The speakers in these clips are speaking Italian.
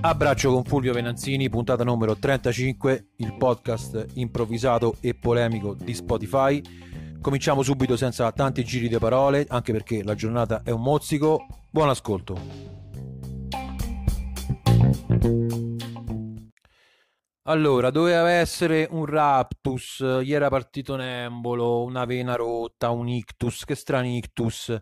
Abbraccio con Fulvio Venanzini, puntata numero 35, il podcast improvvisato e polemico di Spotify. Cominciamo subito senza tanti giri di parole, anche perché la giornata è un mozzico. Buon ascolto. Allora, doveva essere un raptus, gli era partito un embolo, una vena rotta, un ictus, che strano ictus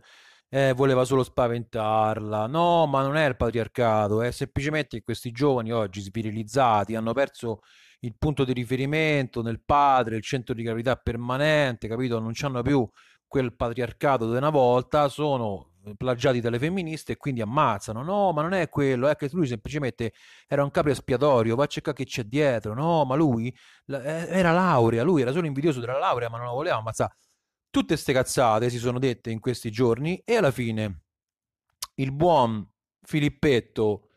eh, voleva solo spaventarla. No, ma non è il patriarcato, è semplicemente che questi giovani oggi svirilizzati hanno perso il punto di riferimento nel padre, il centro di gravità permanente, capito? Non hanno più quel patriarcato di una volta, sono plagiati dalle femministe e quindi ammazzano. No, ma non è quello, è che lui semplicemente era un capro espiatorio, va a cercare che c'è dietro. No, ma lui la, eh, era laurea, lui era solo invidioso della laurea, ma non la voleva ammazzare. Tutte queste cazzate si sono dette in questi giorni e alla fine il buon Filippetto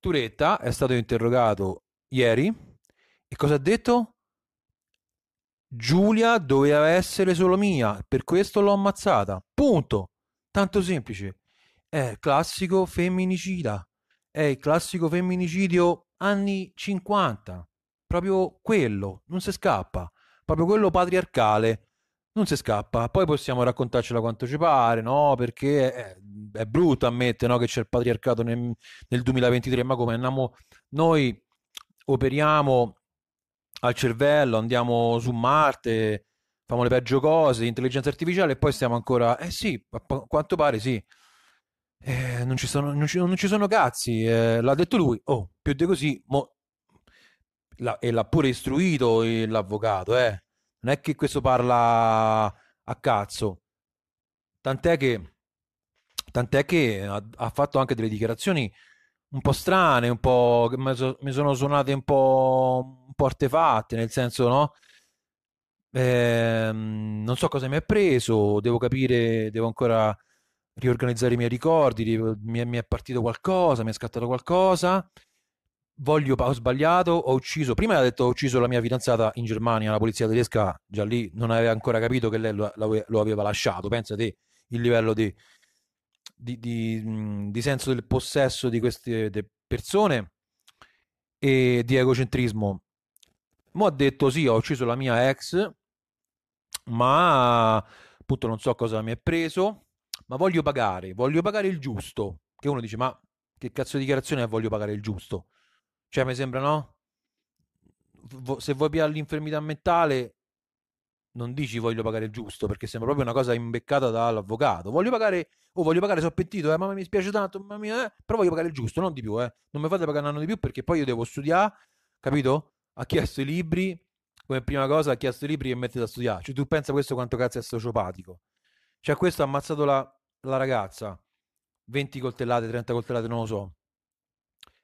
Turetta è stato interrogato ieri e cosa ha detto? Giulia doveva essere solo mia, per questo l'ho ammazzata. Punto. Tanto semplice. È classico femminicida. È il classico femminicidio anni 50. Proprio quello, non si scappa. Proprio quello patriarcale non si scappa. Poi possiamo raccontarcela quanto ci pare, no? Perché è, eh, è brutto ammettere no? che c'è il patriarcato nel, nel 2023, ma come andiamo, noi operiamo al cervello, andiamo su Marte, facciamo le peggio cose, intelligenza artificiale e poi stiamo ancora, eh sì, a quanto pare sì. Eh, non, ci sono, non, ci, non, ci sono, cazzi, eh, l'ha detto lui, oh, più di così, mo... la, e l'ha pure istruito l'avvocato, eh non è che questo parla a cazzo. Tant'è che, tant'è che ha, ha, fatto anche delle dichiarazioni un po' strane, un po' che mi sono suonate un po', un po artefatte, nel senso, no? Eh, non so cosa mi ha preso, devo capire, devo ancora riorganizzare i miei ricordi, mi è, mi è partito qualcosa, mi è scattato qualcosa voglio, ho sbagliato, ho ucciso, prima ha detto ho ucciso la mia fidanzata in Germania, la polizia tedesca già lì non aveva ancora capito che lei lo, lo aveva lasciato, pensate il livello di, di, di, di, senso del possesso di queste persone e di egocentrismo. Mo' ha detto sì, ho ucciso la mia ex, ma appunto non so cosa mi è preso, ma voglio pagare, voglio pagare il giusto. Che uno dice ma che cazzo di dichiarazione è voglio pagare il giusto? Cioè, mi sembra, no? Se vuoi via l'infermità mentale, non dici voglio pagare il giusto, perché sembra proprio una cosa imbeccata dall'avvocato. Voglio pagare, o oh, voglio pagare, sono pentito, eh, mamma mi spiace tanto, mamma mia, eh, però voglio pagare il giusto, non di più, eh. Non mi fate pagare un anno di più perché poi io devo studiare, capito? Ha chiesto i libri, come prima cosa ha chiesto i libri e mette da studiare. Cioè, tu pensa questo quanto cazzo è sociopatico. Cioè, questo ha ammazzato la, la ragazza. 20 coltellate, 30 coltellate, non lo so.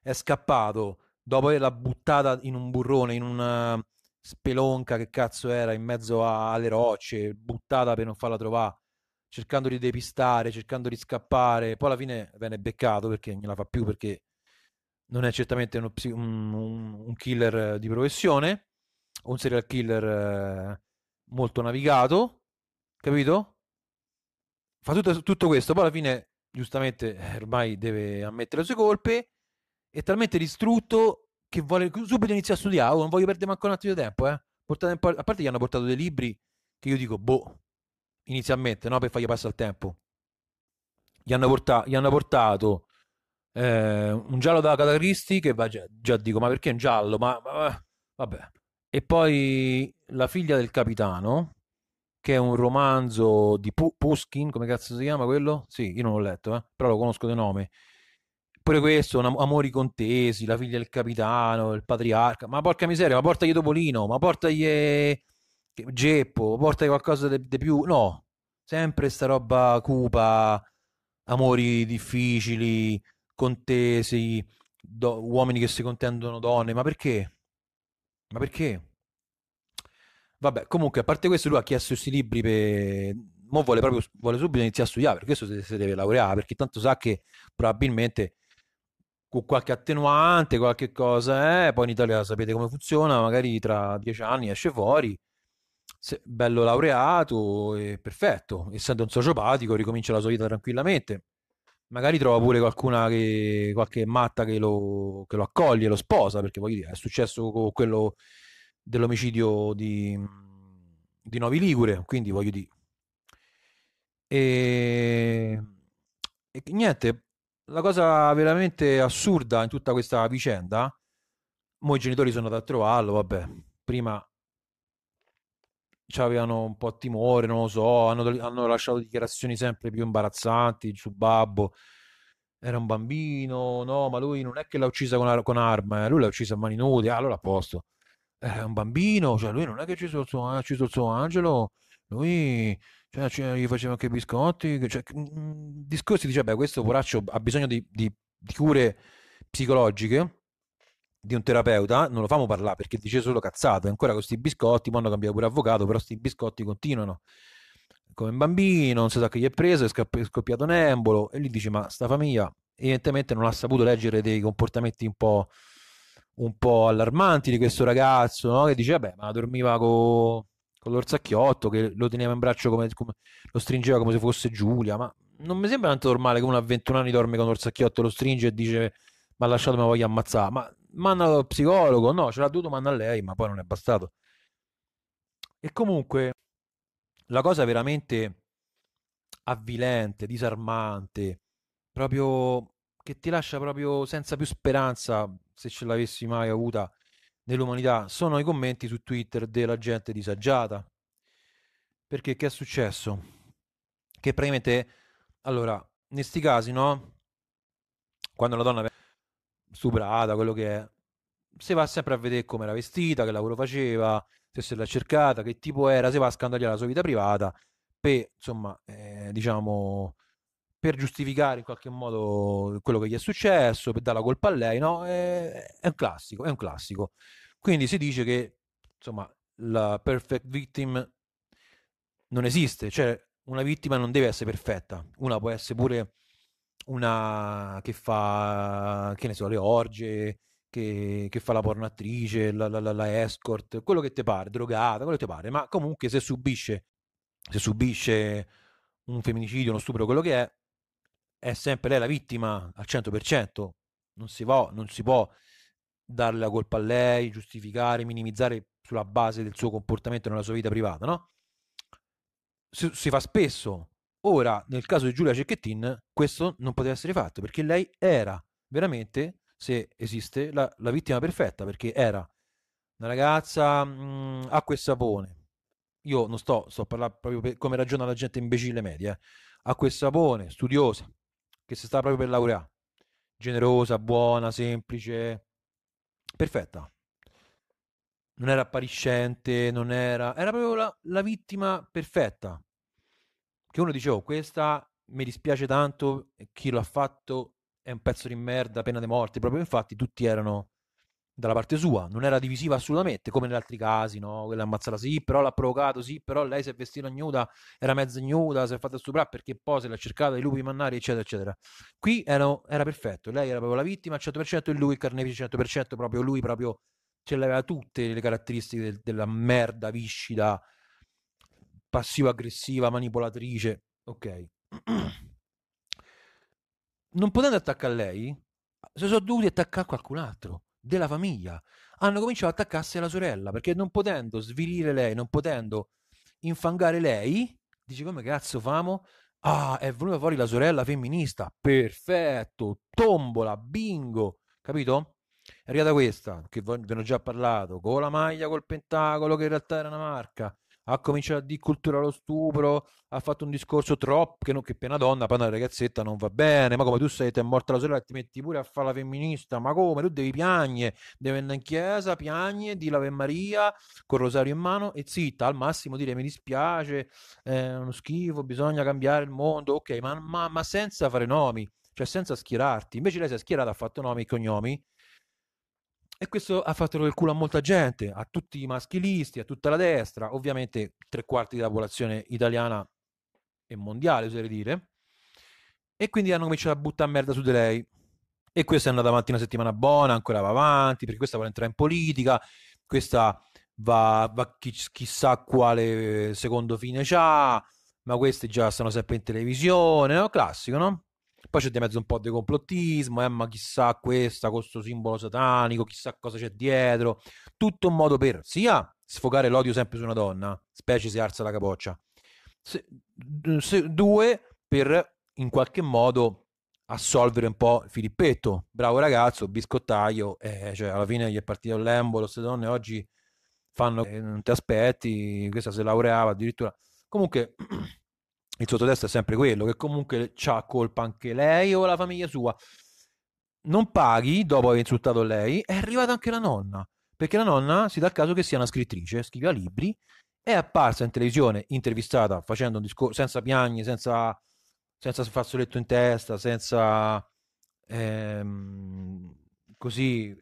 È scappato dopo averla buttata in un burrone, in una spelonca che cazzo era, in mezzo a, alle rocce, buttata per non farla trovare, cercando di depistare, cercando di scappare, poi alla fine viene beccato perché non la fa più perché non è certamente uno, un, un, killer di professione, un serial killer eh, molto navigato, capito? Fa tutto, tutto questo, poi alla fine giustamente eh, ormai deve ammettere le sue colpe è talmente distrutto che vuole subito iniziare a studiare. Oh, non voglio perdere manco un attimo di tempo, eh. Portate A parte gli hanno portato dei libri che io dico, boh, inizialmente, no, per fargli passare il tempo. Gli hanno, portato, gli hanno portato eh, un giallo da Catacristi che va già, già, dico, ma perché è un giallo? Ma, ma, vabbè. E poi La figlia del capitano, che è un romanzo di P- Puskin, come cazzo si chiama quello? Sì, io non l'ho letto, eh, però lo conosco di nome pure questo, un, amori contesi, la figlia del capitano, il patriarca, ma porca miseria, ma portagli Topolino, ma portagli Geppo, portagli qualcosa di più, no, sempre sta roba cupa, amori difficili, contesi, do, uomini che si contendono donne, ma perché? Ma perché? Vabbè, comunque, a parte questo, lui ha chiesto questi libri per... Mo vuole proprio vuole subito iniziare a studiare, perché questo si deve laureare, perché tanto sa che probabilmente con qualche attenuante, qualche cosa, eh? poi in Italia sapete come funziona, magari tra dieci anni esce fuori, se, bello laureato e perfetto, essendo un sociopatico ricomincia la sua vita tranquillamente, magari trova pure qualcuna che, qualche matta che lo, che lo accoglie, lo sposa, perché poi è successo con quello dell'omicidio di, di Novi Ligure, quindi voglio dire... E, ehm, e niente, la cosa veramente assurda in tutta questa vicenda, mo i genitori sono andati a trovarlo, vabbè, prima avevano un po' timore, non lo so, hanno, hanno lasciato dichiarazioni sempre più imbarazzanti su Babbo, era un bambino, no, ma lui non è che l'ha uccisa con, ar- con arma, eh, lui l'ha uccisa a mani nude, ah, allora a posto, è un bambino, cioè lui non è che ha ucciso il suo, ha eh, ucciso il suo angelo, lui cioè, cioè, gli facevano anche biscotti, cioè, mm, mm, discorsi dice, cioè, beh, questo poraccio ha bisogno di, di, di, cure psicologiche, di un terapeuta, non lo famo parlare perché dice solo cazzate, ancora con questi biscotti, poi hanno cambiato pure avvocato, però questi biscotti continuano, come un bambino, non si sa che gli è preso, è, è scoppiato un embolo, e lì dice, ma sta famiglia evidentemente non ha saputo leggere dei comportamenti un po', un po allarmanti di questo ragazzo, no? che dice, vabbè, ma dormiva con con l'orsacchiotto che lo teneva in braccio come, come, lo stringeva come se fosse Giulia, ma non mi sembra tanto normale che uno a 21 anni dorme con l'orsacchiotto, lo stringe e dice ma lasciato mi voglio ammazzare, ma manda lo psicologo, no, ce l'ha dovuto manda a lei, ma poi non è bastato. E comunque la cosa veramente avvilente, disarmante, proprio che ti lascia proprio senza più speranza, se ce l'avessi mai avuta, dell'umanità sono i commenti su Twitter della gente disagiata. Perché che è successo? Che praticamente, allora, in questi casi, no? Quando la donna è stuprata, quello che è, si va sempre a vedere come era vestita, che lavoro faceva, se se l'ha cercata, che tipo era, si va a scandagliare la sua vita privata per, insomma, eh, diciamo, per giustificare in qualche modo quello che gli è successo, per dare la colpa a lei, no? È, è un classico, è un classico. Quindi si dice che, insomma, la perfect victim non esiste, cioè una vittima non deve essere perfetta, una può essere pure una che fa, che ne so, le orge, che, che fa la pornatrice, la, la, la, la escort, quello che ti pare, drogata, quello che ti pare, ma comunque se subisce, se subisce un femminicidio, uno stupro, quello che è, è sempre lei la vittima al 100%, non si, va, non si può dare la colpa a lei, giustificare, minimizzare sulla base del suo comportamento nella sua vita privata, no? Si, si fa spesso. Ora, nel caso di Giulia Cecchettin, questo non poteva essere fatto perché lei era veramente, se esiste, la, la vittima perfetta perché era una ragazza mh, mm, acqua e sapone. Io non sto, sto a parlare proprio per, come ragiona la gente imbecille media. Eh. Acqua e sapone, studiosa, che si sta proprio per laureare. Generosa, buona, semplice, perfetta. Non era appariscente, non era... Era proprio la, la vittima perfetta. Che uno diceva, oh, questa mi dispiace tanto, chi l'ha fatto è un pezzo di merda, pena di morte. Proprio infatti tutti erano dalla parte sua, non era divisiva assolutamente, come negli altri casi, no? Quella ammazzata sì, però l'ha provocato, sì, però lei si è vestita nuda, era mezza nuda, si è fatta stuprare perché poi se l'ha cercata i lupi mannari, eccetera, eccetera. Qui era, era, perfetto, lei era proprio la vittima al 100% e lui il carnefice al 100%, proprio lui proprio ce l'aveva tutte le caratteristiche del, della merda viscida, passivo-aggressiva, manipolatrice, ok. Non potendo attaccare lei, si sono dovuti attaccare qualcun altro della famiglia. Hanno cominciato ad attaccarsi alla sorella perché non potendo svilire lei, non potendo infangare lei, dice come cazzo famo? Ah, è venuta fuori la sorella femminista. Perfetto, tombola, bingo, capito? È arrivata questa, che ve ne ho già parlato, con la maglia, col pentacolo, che in realtà era una marca ha cominciato a dire cultura lo stupro, ha fatto un discorso troppo che, non, che per una donna, poi una ragazzetta non va bene, ma come tu sei, te è morta la sorella, ti metti pure a fare la femminista, ma come? Tu devi piangere, devi andare in chiesa, piangere, di l'Ave Maria, col rosario in mano e zitta, al massimo dire mi dispiace, è uno schifo, bisogna cambiare il mondo, ok, ma, ma, ma senza fare nomi, cioè senza schierarti. Invece lei si è schierata, ha fatto nomi e cognomi, e questo ha fatto il culo a molta gente, a tutti i maschilisti, a tutta la destra, ovviamente tre quarti della popolazione italiana e mondiale, oserei dire. E quindi hanno cominciato a buttare merda su di lei. E questa è andata avanti una settimana buona, ancora va avanti, perché questa vuole entrare in politica, questa va, va chiss- chissà quale secondo fine c'ha, ma queste già stanno sempre in televisione, no? Classico, no? Poi c'è di mezzo un po' di complottismo, eh, ma chissà questa con questo simbolo satanico, chissà cosa c'è dietro. Tutto un modo per sia sfogare l'odio sempre su una donna, specie se alza la capoccia, se, se, due per in qualche modo assolvere un po' Filippetto, bravo ragazzo, biscottaio, eh, cioè alla fine gli è partito l'embo, queste donne oggi fanno eh, non ti aspetti, questa si laureava addirittura. Comunque il sottotesto è sempre quello, che comunque c'ha colpa anche lei o la famiglia sua. Non paghi dopo aver insultato lei, è arrivata anche la nonna, perché la nonna si dà il caso che sia una scrittrice, scriveva libri, è apparsa in televisione intervistata facendo un discorso senza piagni senza, senza fazzoletto in testa, senza ehm, così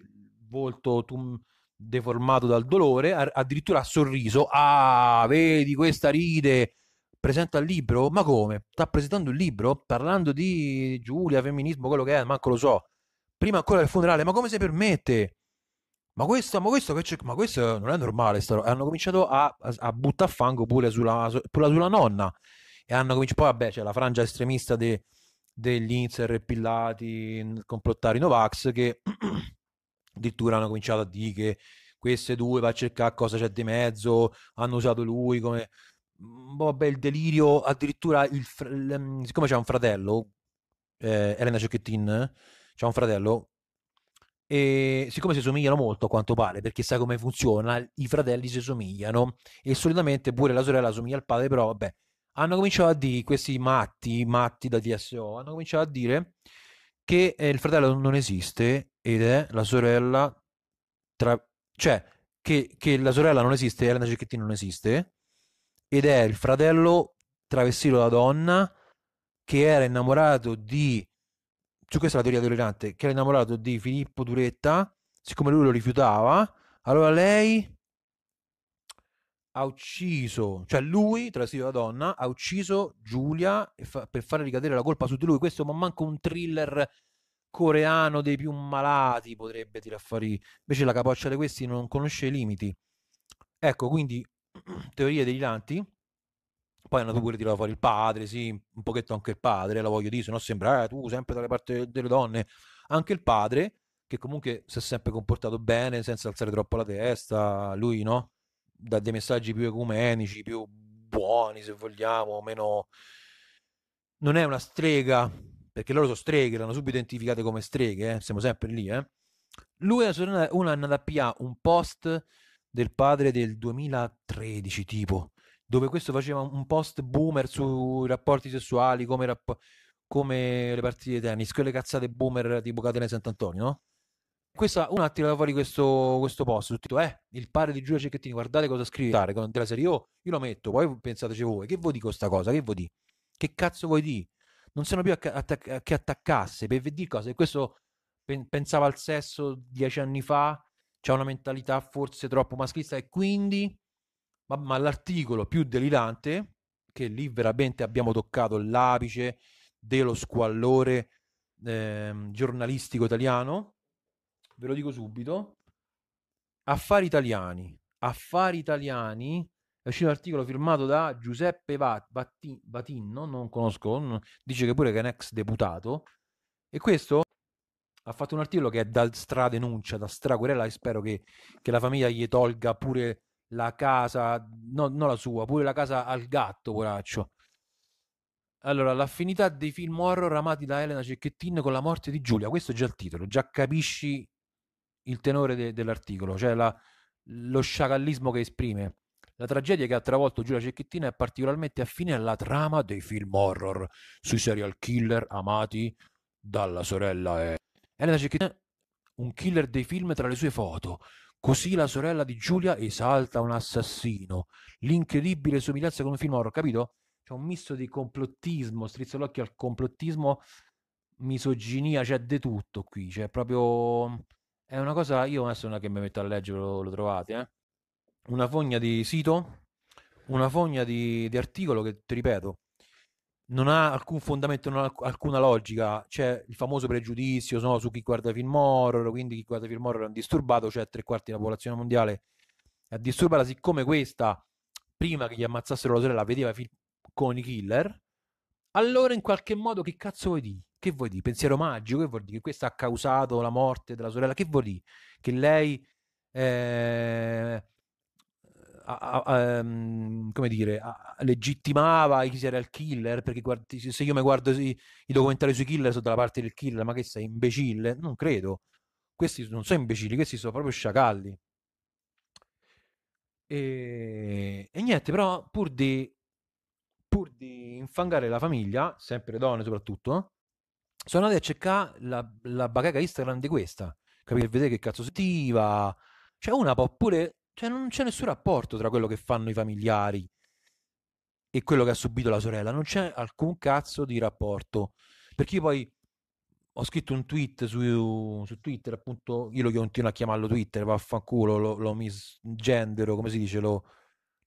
volto tum- deformato dal dolore, addirittura ha sorriso, ah, vedi questa ride presenta il libro, ma come? Sta presentando il libro parlando di Giulia, femminismo, quello che è, manco lo so. Prima ancora del funerale, ma come si permette? Ma questo, ma questo, ma questo non è normale. Sta... Hanno cominciato a, a, a buttare fango pure sulla, pure sulla nonna. E hanno cominciato, poi vabbè, c'è la frangia estremista de, degli Inzer pillati, complottari Novax, che addirittura hanno cominciato a dire che queste due va a cercare cosa c'è di mezzo, hanno usato lui come vabbè, il delirio, addirittura il, il, mm, siccome c'è un fratello, eh, Elena Ciochettin, c'è un fratello, e siccome si somigliano molto a quanto pare, perché sai come funziona, i fratelli si somigliano e solitamente pure la sorella somiglia al padre, però vabbè, hanno cominciato a dire, questi matti, matti da TSO, hanno cominciato a dire che eh, il fratello non esiste ed è la sorella, tra... cioè che, che la sorella non esiste, Elena Cecchettini non esiste, ed è il fratello travestito da donna che era innamorato di su questa è la teoria delirante che era innamorato di Filippo Duretta siccome lui lo rifiutava allora lei ha ucciso cioè lui travestito da donna ha ucciso Giulia per fare ricadere la colpa su di lui questo ma manco un thriller coreano dei più malati potrebbe tirare fuori invece la capoccia di questi non conosce i limiti ecco quindi teorie deliranti. Poi hanno pure tirato fuori il padre, sì, un pochetto anche il padre, la voglio dire, se no sembra eh, tu sempre dalle parti delle donne. Anche il padre, che comunque si è sempre comportato bene, senza alzare troppo la testa, lui no? Dà dei messaggi più ecumenici, più buoni se vogliamo, meno... Non è una strega, perché loro sono streghe, l'hanno subito identificate come streghe, eh? siamo sempre lì, eh? Lui e la sorella una è andata a PA un post del padre del 2013 tipo, dove questo faceva un post boomer sui rapporti sessuali, come, rapp- come le partite di tennis, quelle cazzate boomer tipo Catena e Sant'Antonio, no? Questa, una ha tirato fuori questo, questo post, tutto, eh, il padre di Giulia Cecchettini, guardate cosa scrive, della serie, io, oh, io lo metto, poi pensateci voi, che vuoi di questa cosa, che vuoi di? Che cazzo vuoi di? Non sono più a, attac- che attaccasse, per dire e questo pen- pensava al sesso dieci anni fa, c'è una mentalità forse troppo maschista e quindi, ma, ma l'articolo più delirante, che lì veramente abbiamo toccato l'apice dello squallore eh, giornalistico italiano, ve lo dico subito, Affari Italiani, Affari Italiani, è uscito un articolo firmato da Giuseppe Batinno, non conosco, dice che pure che è un ex deputato, e questo ha fatto un articolo che è da stradenuncia, da straquerela e spero che, che, la famiglia gli tolga pure la casa, no, non la sua, pure la casa al gatto, poraccio. Allora, l'affinità dei film horror amati da Elena Cecchettin con la morte di Giulia, questo è già il titolo, già capisci il tenore de- dell'articolo, cioè la, lo sciacallismo che esprime. La tragedia che ha travolto Giulia Cecchettina è particolarmente affine alla trama dei film horror sui serial killer amati dalla sorella E. Elena Cecchini un killer dei film tra le sue foto. Così la sorella di Giulia esalta un assassino. L'incredibile somiglianza con un film horror, capito? C'è un misto di complottismo, strizzo l'occhio al complottismo, misoginia, c'è di tutto qui, c'è proprio... È una cosa, io adesso non è che mi metto a leggere, lo, lo trovate, eh? Una fogna di sito, una fogna di, di articolo che, ti ripeto, non ha alcun fondamento, non ha alcuna logica. C'è il famoso pregiudizio no, su chi guarda film horror, quindi chi guarda film horror è disturbato, cioè tre quarti della popolazione mondiale è disturbata. Siccome questa, prima che gli ammazzassero la sorella, vedeva film con i killer, allora in qualche modo che cazzo vuoi dire? Che vuoi dire? Pensiero magico? Che vuol dire? Che questa ha causato la morte della sorella? Che vuol dire? Che lei... Eh, a, a, um, come dire, a, legittimava i serial killer, perché guardi, se io mi guardo i, i, documentari sui killer sono dalla parte del killer, ma che sei imbecille? Non credo. Questi non sono imbecilli, questi sono proprio sciacalli. E, e niente, però pur di, pur di, infangare la famiglia, sempre le donne soprattutto, sono andati a cercare la, la bagaca Instagram di questa, capire, vedere che cazzo sentiva. cioè una può pure cioè non c'è nessun rapporto tra quello che fanno i familiari e quello che ha subito la sorella, non c'è alcun cazzo di rapporto. Perché io poi ho scritto un tweet su, su Twitter, appunto, io lo continuo a chiamarlo Twitter, vaffanculo, lo, lo misgendero, come si dice, lo,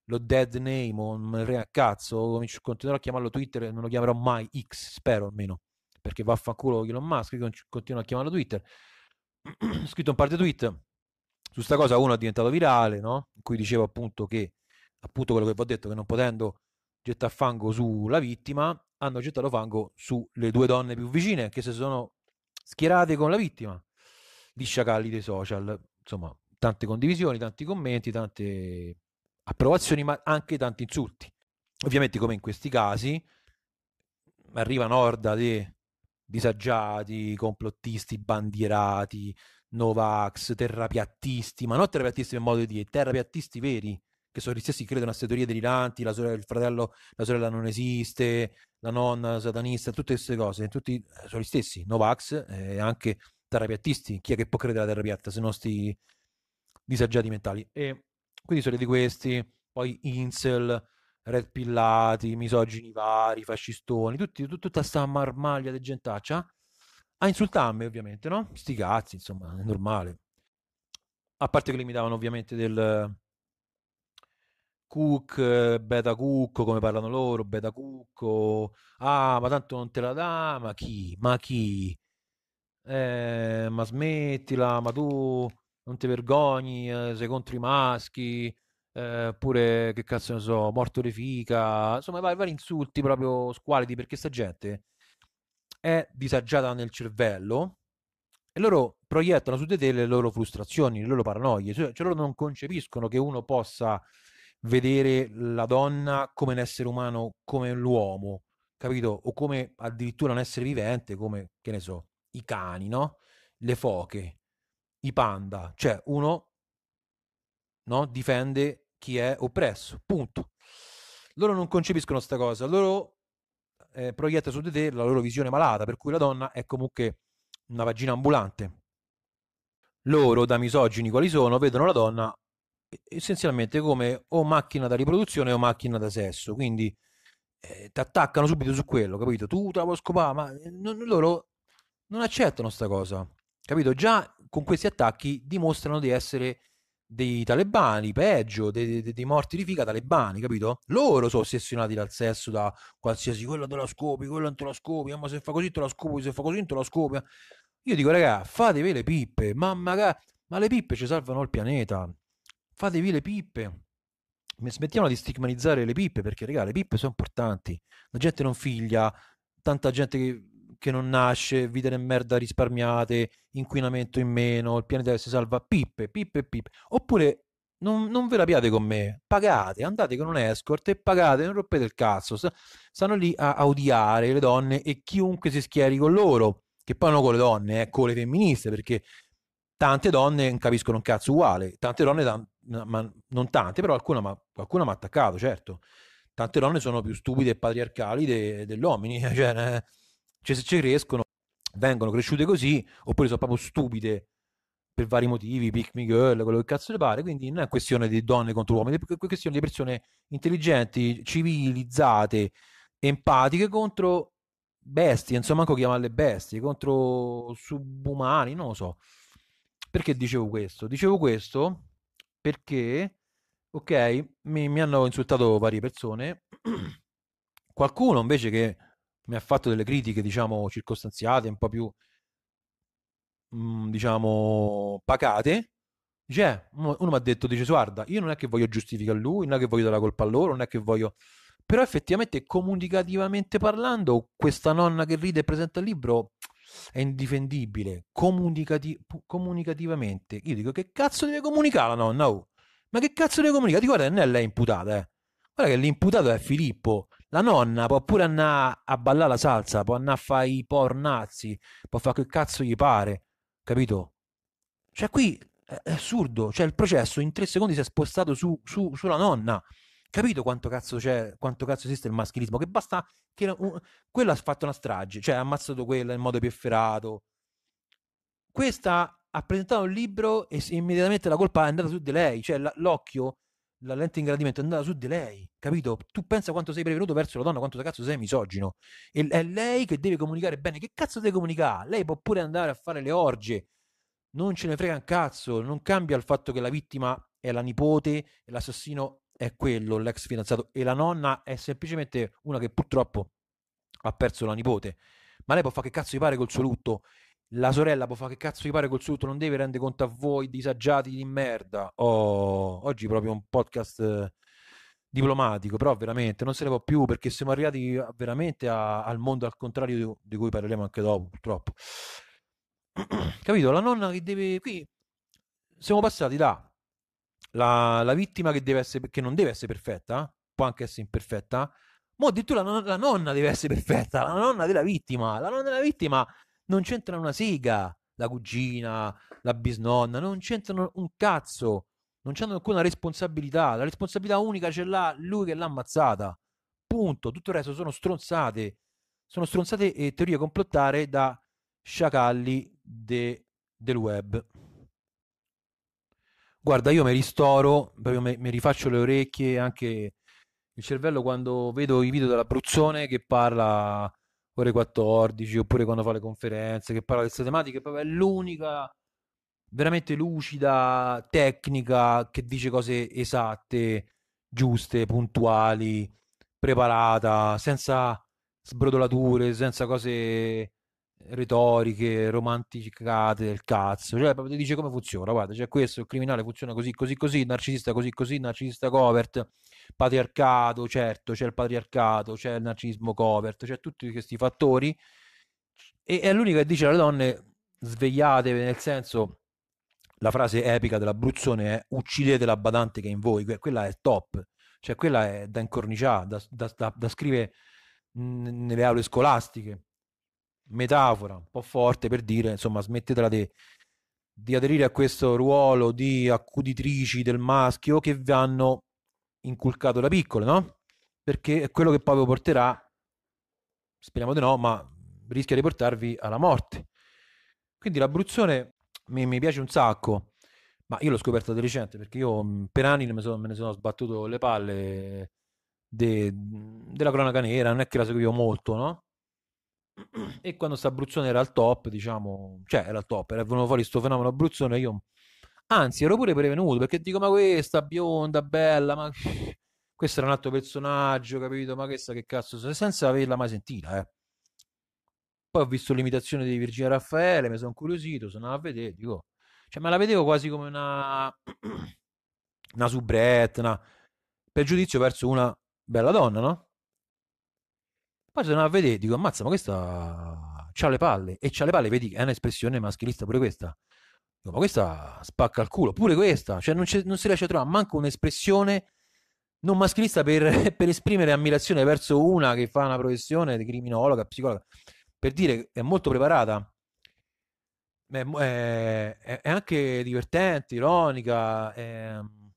lo dead name, un re a cazzo, continuerò a chiamarlo Twitter e non lo chiamerò mai X, spero almeno, perché vaffanculo Elon Musk, continuo a chiamarlo Twitter. ho scritto un par di tweet su questa cosa uno è diventato virale, no? In cui dicevo appunto che, appunto quello che vi ho detto, che non potendo gettare fango sulla vittima, hanno gettato fango sulle due donne più vicine che si sono schierate con la vittima. Gli sciacalli dei social, insomma, tante condivisioni, tanti commenti, tante approvazioni, ma anche tanti insulti. Ovviamente, come in questi casi, arriva un'orda di disagiati, complottisti, bandierati, Novax, terrapiattisti, ma non terrapiattisti per modo di dire, terrapiattisti veri, che sono gli stessi che credono a queste teorie deliranti, la sorella, il fratello, la sorella non esiste, la nonna satanista, tutte queste cose, tutti eh, sono gli stessi, Novax eh, e eh, anche terrapiattisti, chi è che può credere alla terrapiatta se non sti disagiati mentali. E quindi sono di questi, poi Insel, Red Pillati, misogini vari, fascistoni, tutti, tutta questa marmaglia di gentaccia a insultarmi ovviamente, no? Sti cazzi, insomma, è normale. A parte che lì mi davano ovviamente del cook, beta cucco, come parlano loro, beta cucco, ah, ma tanto non te la dà, ma chi, ma chi, eh, ma smettila, ma tu non ti vergogni, eh, sei contro i maschi, eh, pure, che cazzo ne so, morto di fica, insomma, vari, vari insulti proprio squalidi, perché sta gente è disagiata nel cervello e loro proiettano su di te le loro frustrazioni, le loro paranoie, cioè, cioè, loro non concepiscono che uno possa vedere la donna come un essere umano, come l'uomo, capito? O come addirittura un essere vivente, come, che ne so, i cani, no? Le foche, i panda, cioè uno no? difende chi è oppresso, punto. Loro non concepiscono questa cosa, loro eh, proietta su di te la loro visione malata, per cui la donna è comunque una vagina ambulante. Loro, da misogini quali sono, vedono la donna essenzialmente come o macchina da riproduzione o macchina da sesso, quindi eh, ti attaccano subito su quello, capito? Tu te la puoi scopare, ma eh, non, loro non accettano questa cosa, capito? Già con questi attacchi dimostrano di essere dei talebani, peggio, dei, dei, dei, morti di figa talebani, capito? Loro sono ossessionati dal sesso, da qualsiasi, quello te la scopi, quello non te la scopi, ma se fa così te la scopi, se fa così non te la scopi. Io dico, raga, fatevi le pippe, ma magari, ma le pippe ci salvano il pianeta, fatevi le pippe. Smettiamo di stigmatizzare le pippe, perché, raga, le pippe sono importanti. La gente non figlia, tanta gente che che non nasce, vite e merda risparmiate, inquinamento in meno, il pianeta che si salva, pippe, pippe, pippe. Oppure non, non, ve la piate con me, pagate, andate con un escort e pagate, non rompete il cazzo. Stanno lì a odiare le donne e chiunque si schieri con loro, che poi non con le donne, eh, con le femministe, perché tante donne non capiscono un cazzo uguale, tante donne, t- ma, non tante, però alcuna, ma, qualcuna mi ha attaccato, certo. Tante donne sono più stupide e patriarcali de- uomini, cioè, eh, cioè se ci crescono, vengono cresciute così, oppure sono proprio stupide per vari motivi, pick me girl, quello che cazzo le pare, quindi non è questione di donne contro uomini, è questione di persone intelligenti, civilizzate, empatiche contro bestie, insomma, manco chiamarle bestie, contro subumani, non lo so. Perché dicevo questo? Dicevo questo perché, ok, mi, mi hanno insultato varie persone, qualcuno invece che mi ha fatto delle critiche, diciamo, circostanziate, un po' più, mh, mm, diciamo, pacate. Dice, eh, uno, mi ha detto, dice, guarda, io non è che voglio giustificare lui, non è che voglio dare la colpa a loro, non è che voglio... Però effettivamente, comunicativamente parlando, questa nonna che ride e presenta il libro è indifendibile. Comunicati- comunicativamente. Io dico, che cazzo deve comunicare la nonna? Oh? Ma che cazzo deve comunicare? Ti Guarda, non è lei imputata, eh. Guarda che l'imputato è Filippo, la nonna può pure andare a ballare la salsa, può andare a fare i pornazzi, può fare quel cazzo gli pare, capito? Cioè qui è assurdo, cioè il processo in tre secondi si è spostato su, su, sulla nonna. Capito quanto cazzo c'è, quanto cazzo esiste il maschilismo? Che basta che un, quella ha fatto una strage, cioè ha ammazzato quella in modo più efferato. Questa ha presentato un libro e immediatamente la colpa è andata su di lei, cioè l'occhio la lente di ingrandimento è andata su di lei, capito? Tu pensa quanto sei prevenuto verso la donna, quanto cazzo sei misogino. E è lei che deve comunicare bene. Che cazzo deve comunicare? Lei può pure andare a fare le orge. Non ce ne frega un cazzo, non cambia il fatto che la vittima è la nipote e l'assassino è quello, l'ex fidanzato e la nonna è semplicemente una che purtroppo ha perso la nipote. Ma lei può fare che cazzo gli pare col suo lutto la sorella può fare che cazzo gli pare col suo non deve rendere conto a voi disagiati di merda. Oh, oggi proprio un podcast eh, diplomatico, però veramente non se ne può più perché siamo arrivati veramente a, al mondo al contrario di, di, cui parleremo anche dopo, purtroppo. Capito? La nonna che deve... Qui siamo passati da la, la vittima che, deve essere, che non deve essere perfetta, può anche essere imperfetta, ma addirittura la, la nonna deve essere perfetta, la nonna della vittima, la nonna della vittima non c'entrano una siga la cugina, la bisnonna, non c'entrano un cazzo, non c'hanno alcuna responsabilità, la responsabilità unica ce l'ha lui che l'ha ammazzata. Punto, tutto il resto sono stronzate, sono stronzate e teorie complottare da sciacalli de, del web. Guarda, io mi ristoro, mi, mi rifaccio le orecchie, anche il cervello quando vedo i video dell'Abruzzone che parla ore 14 oppure quando fa le conferenze che parla di queste tematiche, proprio è l'unica veramente lucida, tecnica, che dice cose esatte, giuste, puntuali, preparata, senza sbrodolature, senza cose retoriche, romanticate del cazzo, cioè proprio dice come funziona, guarda, c'è cioè questo, il criminale funziona così, così, così, narcisista così, così, narcisista covert, patriarcato, certo, c'è il patriarcato, c'è il narcisismo covert, c'è tutti questi fattori e è l'unica che dice alle donne svegliatevi, nel senso la frase epica dell'Abruzzone è uccidete la badante che è in voi, quella è top, cioè quella è da incorniciare, da, da, da, da scrivere mh, nelle aule scolastiche metafora un po' forte per dire, insomma, smettetela di, di aderire a questo ruolo di accuditrici del maschio che vi hanno inculcato da piccole, no? Perché è quello che poi vi porterà, speriamo di no, ma rischia di portarvi alla morte. Quindi l'Abruzzone mi, mi piace un sacco, ma io l'ho scoperta di recente perché io mm, per anni me, sono, me ne sono sbattuto le palle della de cronaca nera, non è che la seguivo molto, no? e quando Sabruzzone era al top, diciamo, cioè era al top, era venuto fuori questo fenomeno Abruzzone, io anzi ero pure prevenuto perché dico ma questa bionda, bella, ma questo era un altro personaggio, capito? Ma questa che cazzo, senza averla mai sentita, eh. Poi ho visto l'imitazione di Virginia Raffaele, mi sono curiosito, sono andato a vedere, dico, cioè me la vedevo quasi come una una subretta, una pregiudizio verso una bella donna, no? Poi sono a vedere, dico, ammazza, ma questa c'ha le palle. E c'ha le palle, vedi, è un'espressione maschilista pure questa. Dico, ma questa spacca il culo, pure questa. Cioè non, non si riesce a trovare manca un'espressione non maschilista per, per, esprimere ammirazione verso una che fa una professione di criminologa, psicologa, per dire che è molto preparata, è, è, è anche divertente, ironica, è, ehm,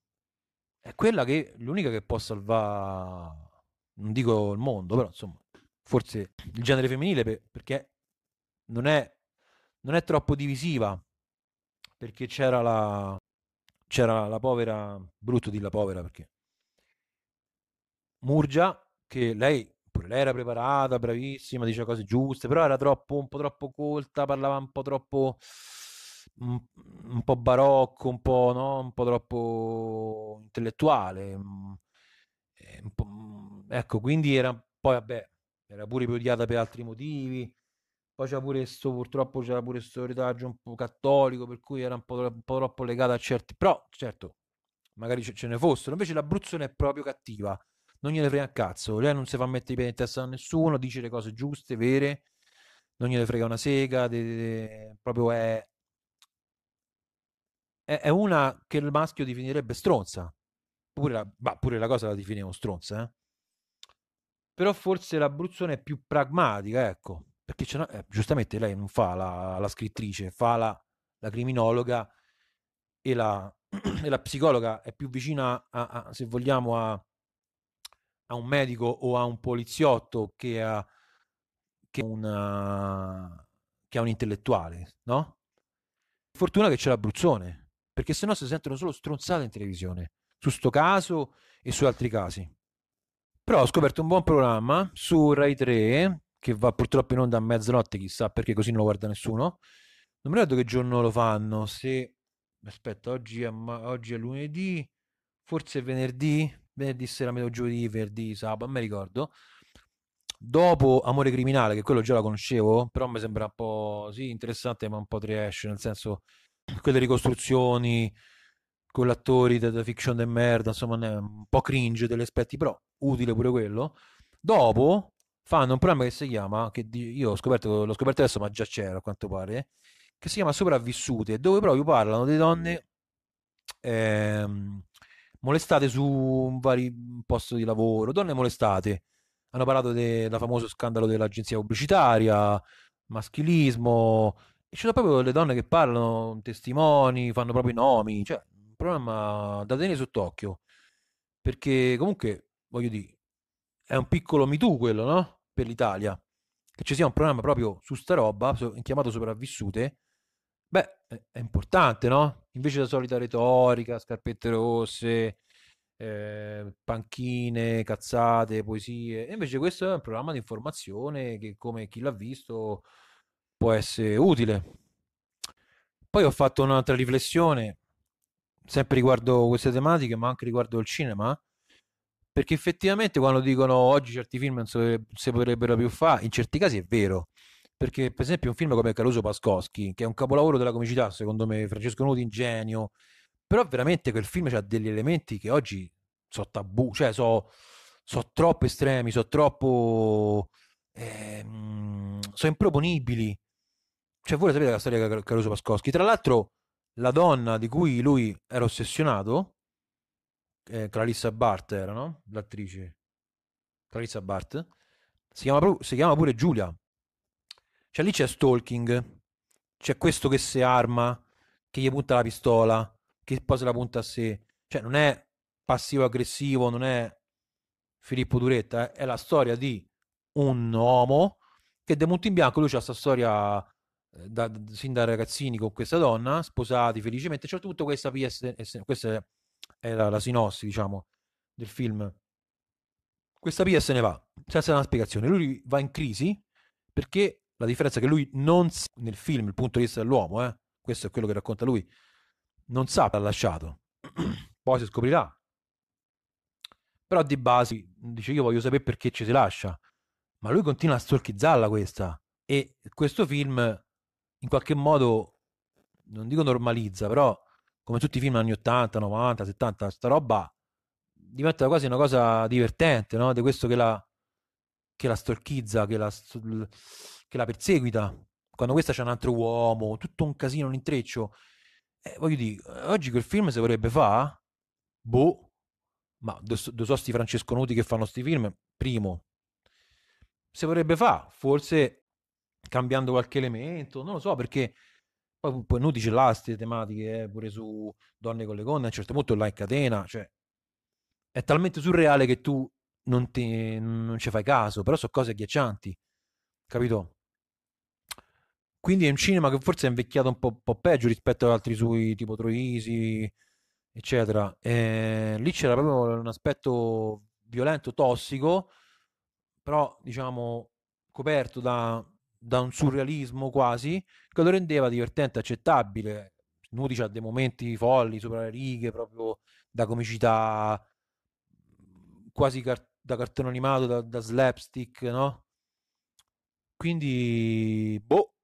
è, quella che l'unica che può salvare, non dico il mondo, però insomma, forse il genere femminile perché non è, non è, troppo divisiva, perché c'era la, c'era la povera, brutto di la povera perché Murgia, che lei, pure lei era preparata, bravissima, diceva cose giuste, però era troppo, un po' troppo colta, parlava un po' troppo un, po' barocco, un po', no? un po troppo intellettuale. Mm, eh, un po'... Mm, ecco, quindi era poi, vabbè, era pure odiata per altri motivi. Poi c'era pure sto, purtroppo c'era pure questo retaggio un po' cattolico, per cui era un po', un po troppo legata a certi... Però, certo, magari ce, ce ne fossero. Invece l'Abruzzo è proprio cattiva, non gliene frega un cazzo. Lei non si fa mettere i piedi in testa a nessuno, dice le cose giuste, vere, non gliene frega una sega, de, de, de, proprio è, è, è... una che il maschio definirebbe stronza. Pure la, bah, pure la cosa la definiamo stronza, eh? però forse l'Abruzzone è più pragmatica, ecco, perché c'è una, eh, giustamente lei non fa la, la scrittrice, fa la, la criminologa e la, e la, psicologa è più vicina, a, a, se vogliamo, a, a, un medico o a un poliziotto che a, che una, che a un intellettuale, no? Fortuna che c'è l'Abruzzone, perché sennò si sentono solo stronzate in televisione, su sto caso e su altri casi. Però ho scoperto un buon programma su Rai 3 che va purtroppo in onda a mezzanotte, chissà perché così non lo guarda nessuno. Non mi ricordo che giorno lo fanno, se aspetta, oggi è, ma... oggi è lunedì, forse è venerdì, venerdì sera, meno giovedì, venerdì, sabato, non mi ricordo. Dopo Amore Criminale, che quello già la conoscevo, però mi sembra un po' sì, interessante, ma un po' trash, nel senso quelle ricostruzioni con l'attore da, fiction de merda, insomma, un po' cringe degli aspetti, però utile pure quello. Dopo fanno un programma che si chiama, che io ho scoperto, l'ho scoperto adesso, ma già c'era a quanto pare, che si chiama Sopravvissute, dove proprio parlano di donne eh, molestate su vari posti di lavoro, donne molestate. Hanno parlato del famoso scandalo dell'agenzia pubblicitaria, maschilismo, e ci sono proprio le donne che parlano, testimoni, fanno proprio i nomi, cioè programma da tenere sott'occhio, perché comunque, voglio dire, è un piccolo mitù quello, no? Per l'Italia, che ci sia un programma proprio su sta roba, chiamato Sopravvissute, beh, è importante, no? Invece la solita retorica, scarpette rosse, eh, panchine, cazzate, poesie. E invece questo è un programma di informazione che, come chi l'ha visto, può essere utile. Poi ho fatto un'altra riflessione sempre riguardo queste tematiche, ma anche riguardo il cinema, perché effettivamente quando dicono oggi certi film non si potrebbero più fare, in certi casi è vero, perché per esempio un film come Caruso Pascoschi, che è un capolavoro della comicità, secondo me, Francesco Nuti, ingenio, però veramente quel film ha degli elementi che oggi sono tabù, cioè sono so troppo estremi, sono troppo... Eh, sono improponibili. Cioè, voi sapete la storia di Caruso Pascoschi. Tra l'altro, la donna di cui lui era ossessionato, eh, Clarissa Bart era, no? L'attrice. Clarissa Bart. Si chiama, si chiama pure Giulia. Cioè lì c'è stalking, c'è questo che si arma, che gli punta la pistola, che poi se la punta a sé. Cioè non è passivo-aggressivo, non è Filippo Duretta, eh? è la storia di un uomo che De Monti in Bianco lui ha questa storia eh, da, sin da ragazzini con questa donna, sposati felicemente, c'è tutta questa PS, eh, questa era la sinossi, diciamo, del film. Questa Pia se ne va, senza una spiegazione. Lui va in crisi perché la differenza è che lui non sa, nel film, il punto di vista dell'uomo, eh, questo è quello che racconta lui, non sa che l'ha lasciato. Poi si scoprirà. Però di base dice io voglio sapere perché ci si lascia. Ma lui continua a storchizzarla questa. E questo film in qualche modo, non dico normalizza, però come tutti i film anni 80, 90, 70, sta roba diventa quasi una cosa divertente, no? Di questo che la, che la storchizza, che la, che la perseguita. Quando questa c'è un altro uomo, tutto un casino, un intreccio. Eh, voglio dire, oggi quel film si vorrebbe fare, boh, ma dove do so sti Francesco Nuti che fanno sti film? Primo. Se vorrebbe fare, forse cambiando qualche elemento, non lo so perché poi, poi Nuti ce l'ha queste tematiche eh, pure su Donne con le gonne, a un certo punto là in catena, cioè è talmente surreale che tu non, ti, non ci fai caso, però sono cose agghiaccianti, capito? Quindi è un cinema che forse è invecchiato un po', un po peggio rispetto ad altri sui tipo Troisi, eccetera. E eh, lì c'era proprio un aspetto violento, tossico, però diciamo coperto da da un surrealismo quasi che lo rendeva divertente, accettabile. Nudici ha dei momenti folli, sopra le righe, proprio da comicità quasi car- da cartone animato, da, da slapstick, no? Quindi, boh,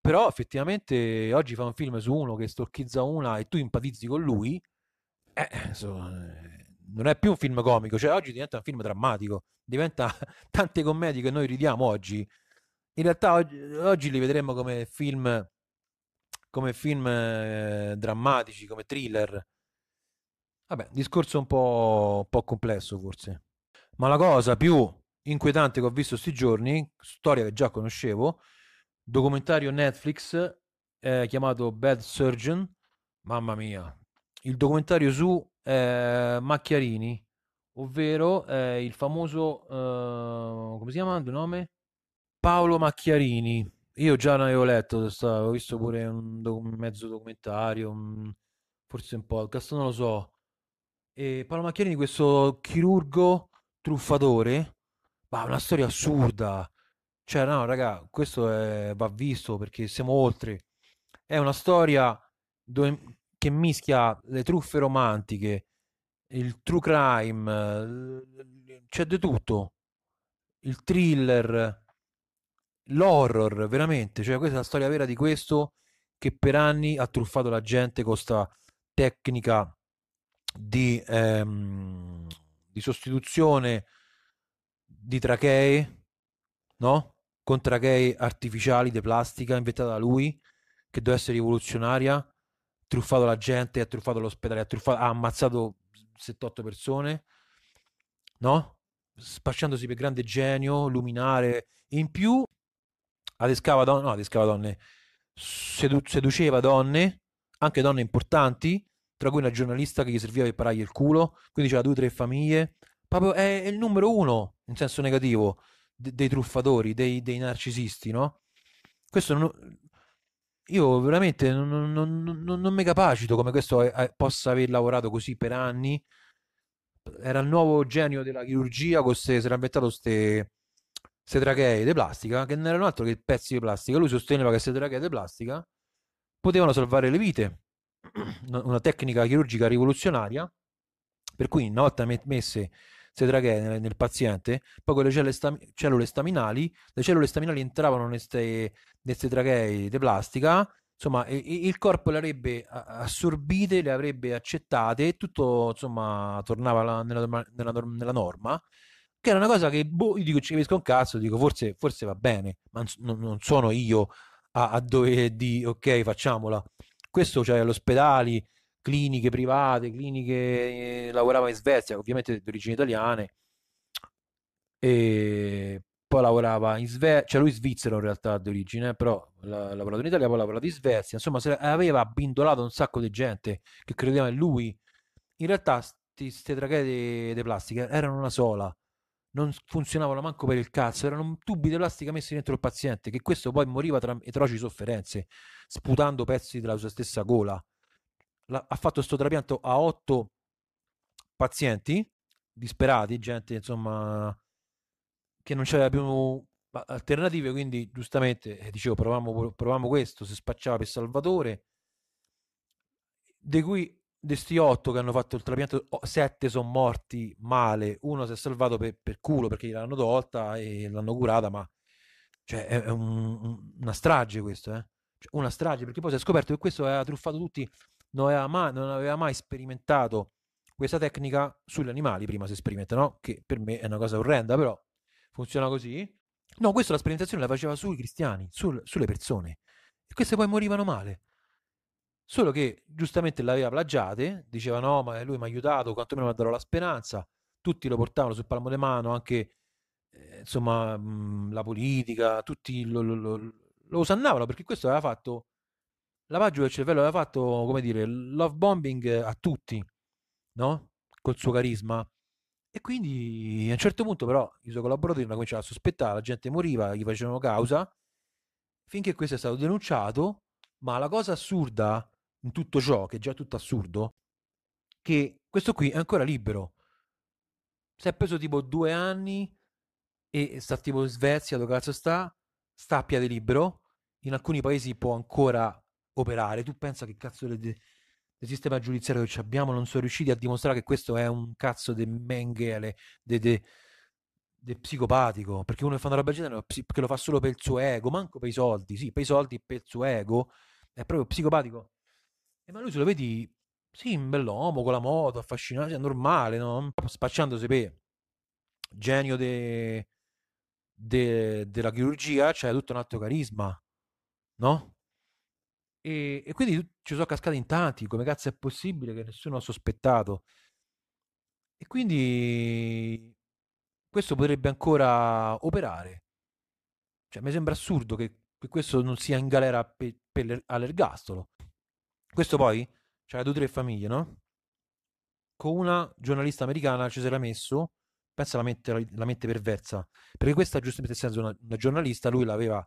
però effettivamente oggi fa un film su uno che storchizza una e tu empatizzi con lui, eh, insomma, non è più un film comico, cioè oggi diventa un film drammatico, diventa tante commedie che noi ridiamo oggi, in realtà oggi, li vedremo come film, come film eh, drammatici, come thriller. Vabbè, discorso un po', un po' complesso forse. Ma la cosa più inquietante che ho visto questi giorni, storia che già conoscevo, documentario Netflix eh, chiamato Bad Surgeon, mamma mia, il documentario su eh, Macchiarini, ovvero eh, il famoso, eh, come si chiama il nome? Paolo Macchiarini. Io già ne avevo letto, ho visto pure un, doc- mezzo documentario, forse un podcast, non lo so. E Paolo Macchiarini, questo chirurgo truffatore, ma una storia assurda. Cioè, no, raga, questo è, va visto perché siamo oltre. È una storia dove, che mischia le truffe romantiche, il true crime, c'è cioè di tutto. Il thriller, l'horror, veramente, cioè questa è la storia vera di questo che per anni ha truffato la gente con questa tecnica di, ehm, di sostituzione di trachee, no? Con trachee artificiali di plastica inventata da lui, che doveva essere rivoluzionaria, ha truffato la gente, ha truffato l'ospedale, ha, truffato, ha ammazzato 78 persone, no? Spacciandosi per grande genio, luminare, in più adescava donne, no, adescava donne, sedu- seduceva donne, anche donne importanti, tra cui una giornalista che gli serviva per parargli il culo, quindi c'era due o tre famiglie, proprio eh, è il numero uno, in senso negativo, de- dei truffatori, dei, dei narcisisti, no? Questo non, io veramente non, non, non, non mi capacito come questo è, eh, è, eh, possa aver lavorato così per anni. Era il nuovo genio della chirurgia, con se, si era inventato queste sedracheide plastica, che non erano altro che pezzi di plastica. Lui sosteneva che queste sedracheide plastica potevano salvare le vite, una tecnica chirurgica rivoluzionaria, per cui una volta messe sedracheide nel, nel paziente, poi con le cellule, stam- cellule, staminali, le cellule staminali entravano nelle sedracheide plastica, insomma e, e il corpo le avrebbe assorbite, le avrebbe accettate, e tutto insomma tornava la, nella, nella, nella norma che era una cosa che boh, io dico ci capisco un cazzo, dico forse, forse va bene, ma non, non sono io a, a dover di ok facciamola. Questo c'è cioè, all'ospedale, cliniche private, cliniche, eh, lavorava in Svezia, ovviamente di origini italiane, e poi lavorava in Svezia, cioè lui svizzero in realtà di origine, però ha lavorato in Italia, poi ha lavorato in Svezia, insomma se, aveva abbindolato un sacco di gente che credeva in lui. In realtà queste tragedie di plastica erano una sola, non funzionavano manco per il cazzo, erano tubi di plastica messi dentro il paziente, che questo poi moriva tra atroci sofferenze, sputando pezzi della sua stessa gola. La, ha fatto questo trapianto a otto pazienti disperati, gente insomma che non c'era più alternative, quindi giustamente eh, dicevo provavamo, provavamo questo, si spacciava per Salvatore, di cui di sti otto che hanno fatto il trapianto, sette sono morti male, uno si è salvato per, per culo perché l'hanno tolta e l'hanno curata, ma cioè, è un, una strage questo, eh? cioè, una strage, perché poi si è scoperto che questo aveva truffato tutti, non aveva mai, non aveva mai sperimentato questa tecnica sugli animali, prima si sperimenta, no? Che per me è una cosa orrenda, però funziona così. No, questa la sperimentazione la faceva sui cristiani, sul, sulle persone, e queste poi morivano male. Solo che giustamente l'aveva plagiate, diceva no, ma lui mi ha aiutato, quantomeno mi ha dato la speranza. Tutti lo portavano sul palmo di mano, anche eh, insomma, mh, la politica, tutti lo, lo, lo, lo osannavano perché questo aveva fatto lavaggio del cervello aveva fatto, come dire, love bombing a tutti, no? Col suo carisma. E quindi a un certo punto però i suoi collaboratori hanno cominciato a sospettare, la gente moriva, gli facevano causa, finché questo è stato denunciato, ma la cosa assurda in tutto ciò, che è già tutto assurdo, che questo qui è ancora libero. Si è preso tipo due anni e sta tipo in Svezia, dove cazzo sta, sta a piede libero, in alcuni paesi può ancora operare. Tu pensa che cazzo del, del sistema giudiziario che abbiamo non sono riusciti a dimostrare che questo è un cazzo di Mengele, de, psicopatico, perché uno che fa una roba del genere perché lo fa solo per il suo ego, manco per i soldi, sì, per i soldi e per il suo ego, è proprio psicopatico. E ma lui se lo vedi, sì, un bell'uomo con la moto, affascinante, normale, no? Spacciandosi per genio della de, de chirurgia, c'è cioè tutto un altro carisma, no? E, e quindi ci sono cascati in tanti, come cazzo è possibile che nessuno ha sospettato? E quindi questo potrebbe ancora operare. Cioè, mi sembra assurdo che, che questo non sia in galera per, per l'ergastolo. Questo poi c'era due o tre famiglie, no? Con una giornalista americana ci si era messo, pensa la mente, la mente perversa, perché questa giustamente essendo una, una giornalista, lui l'aveva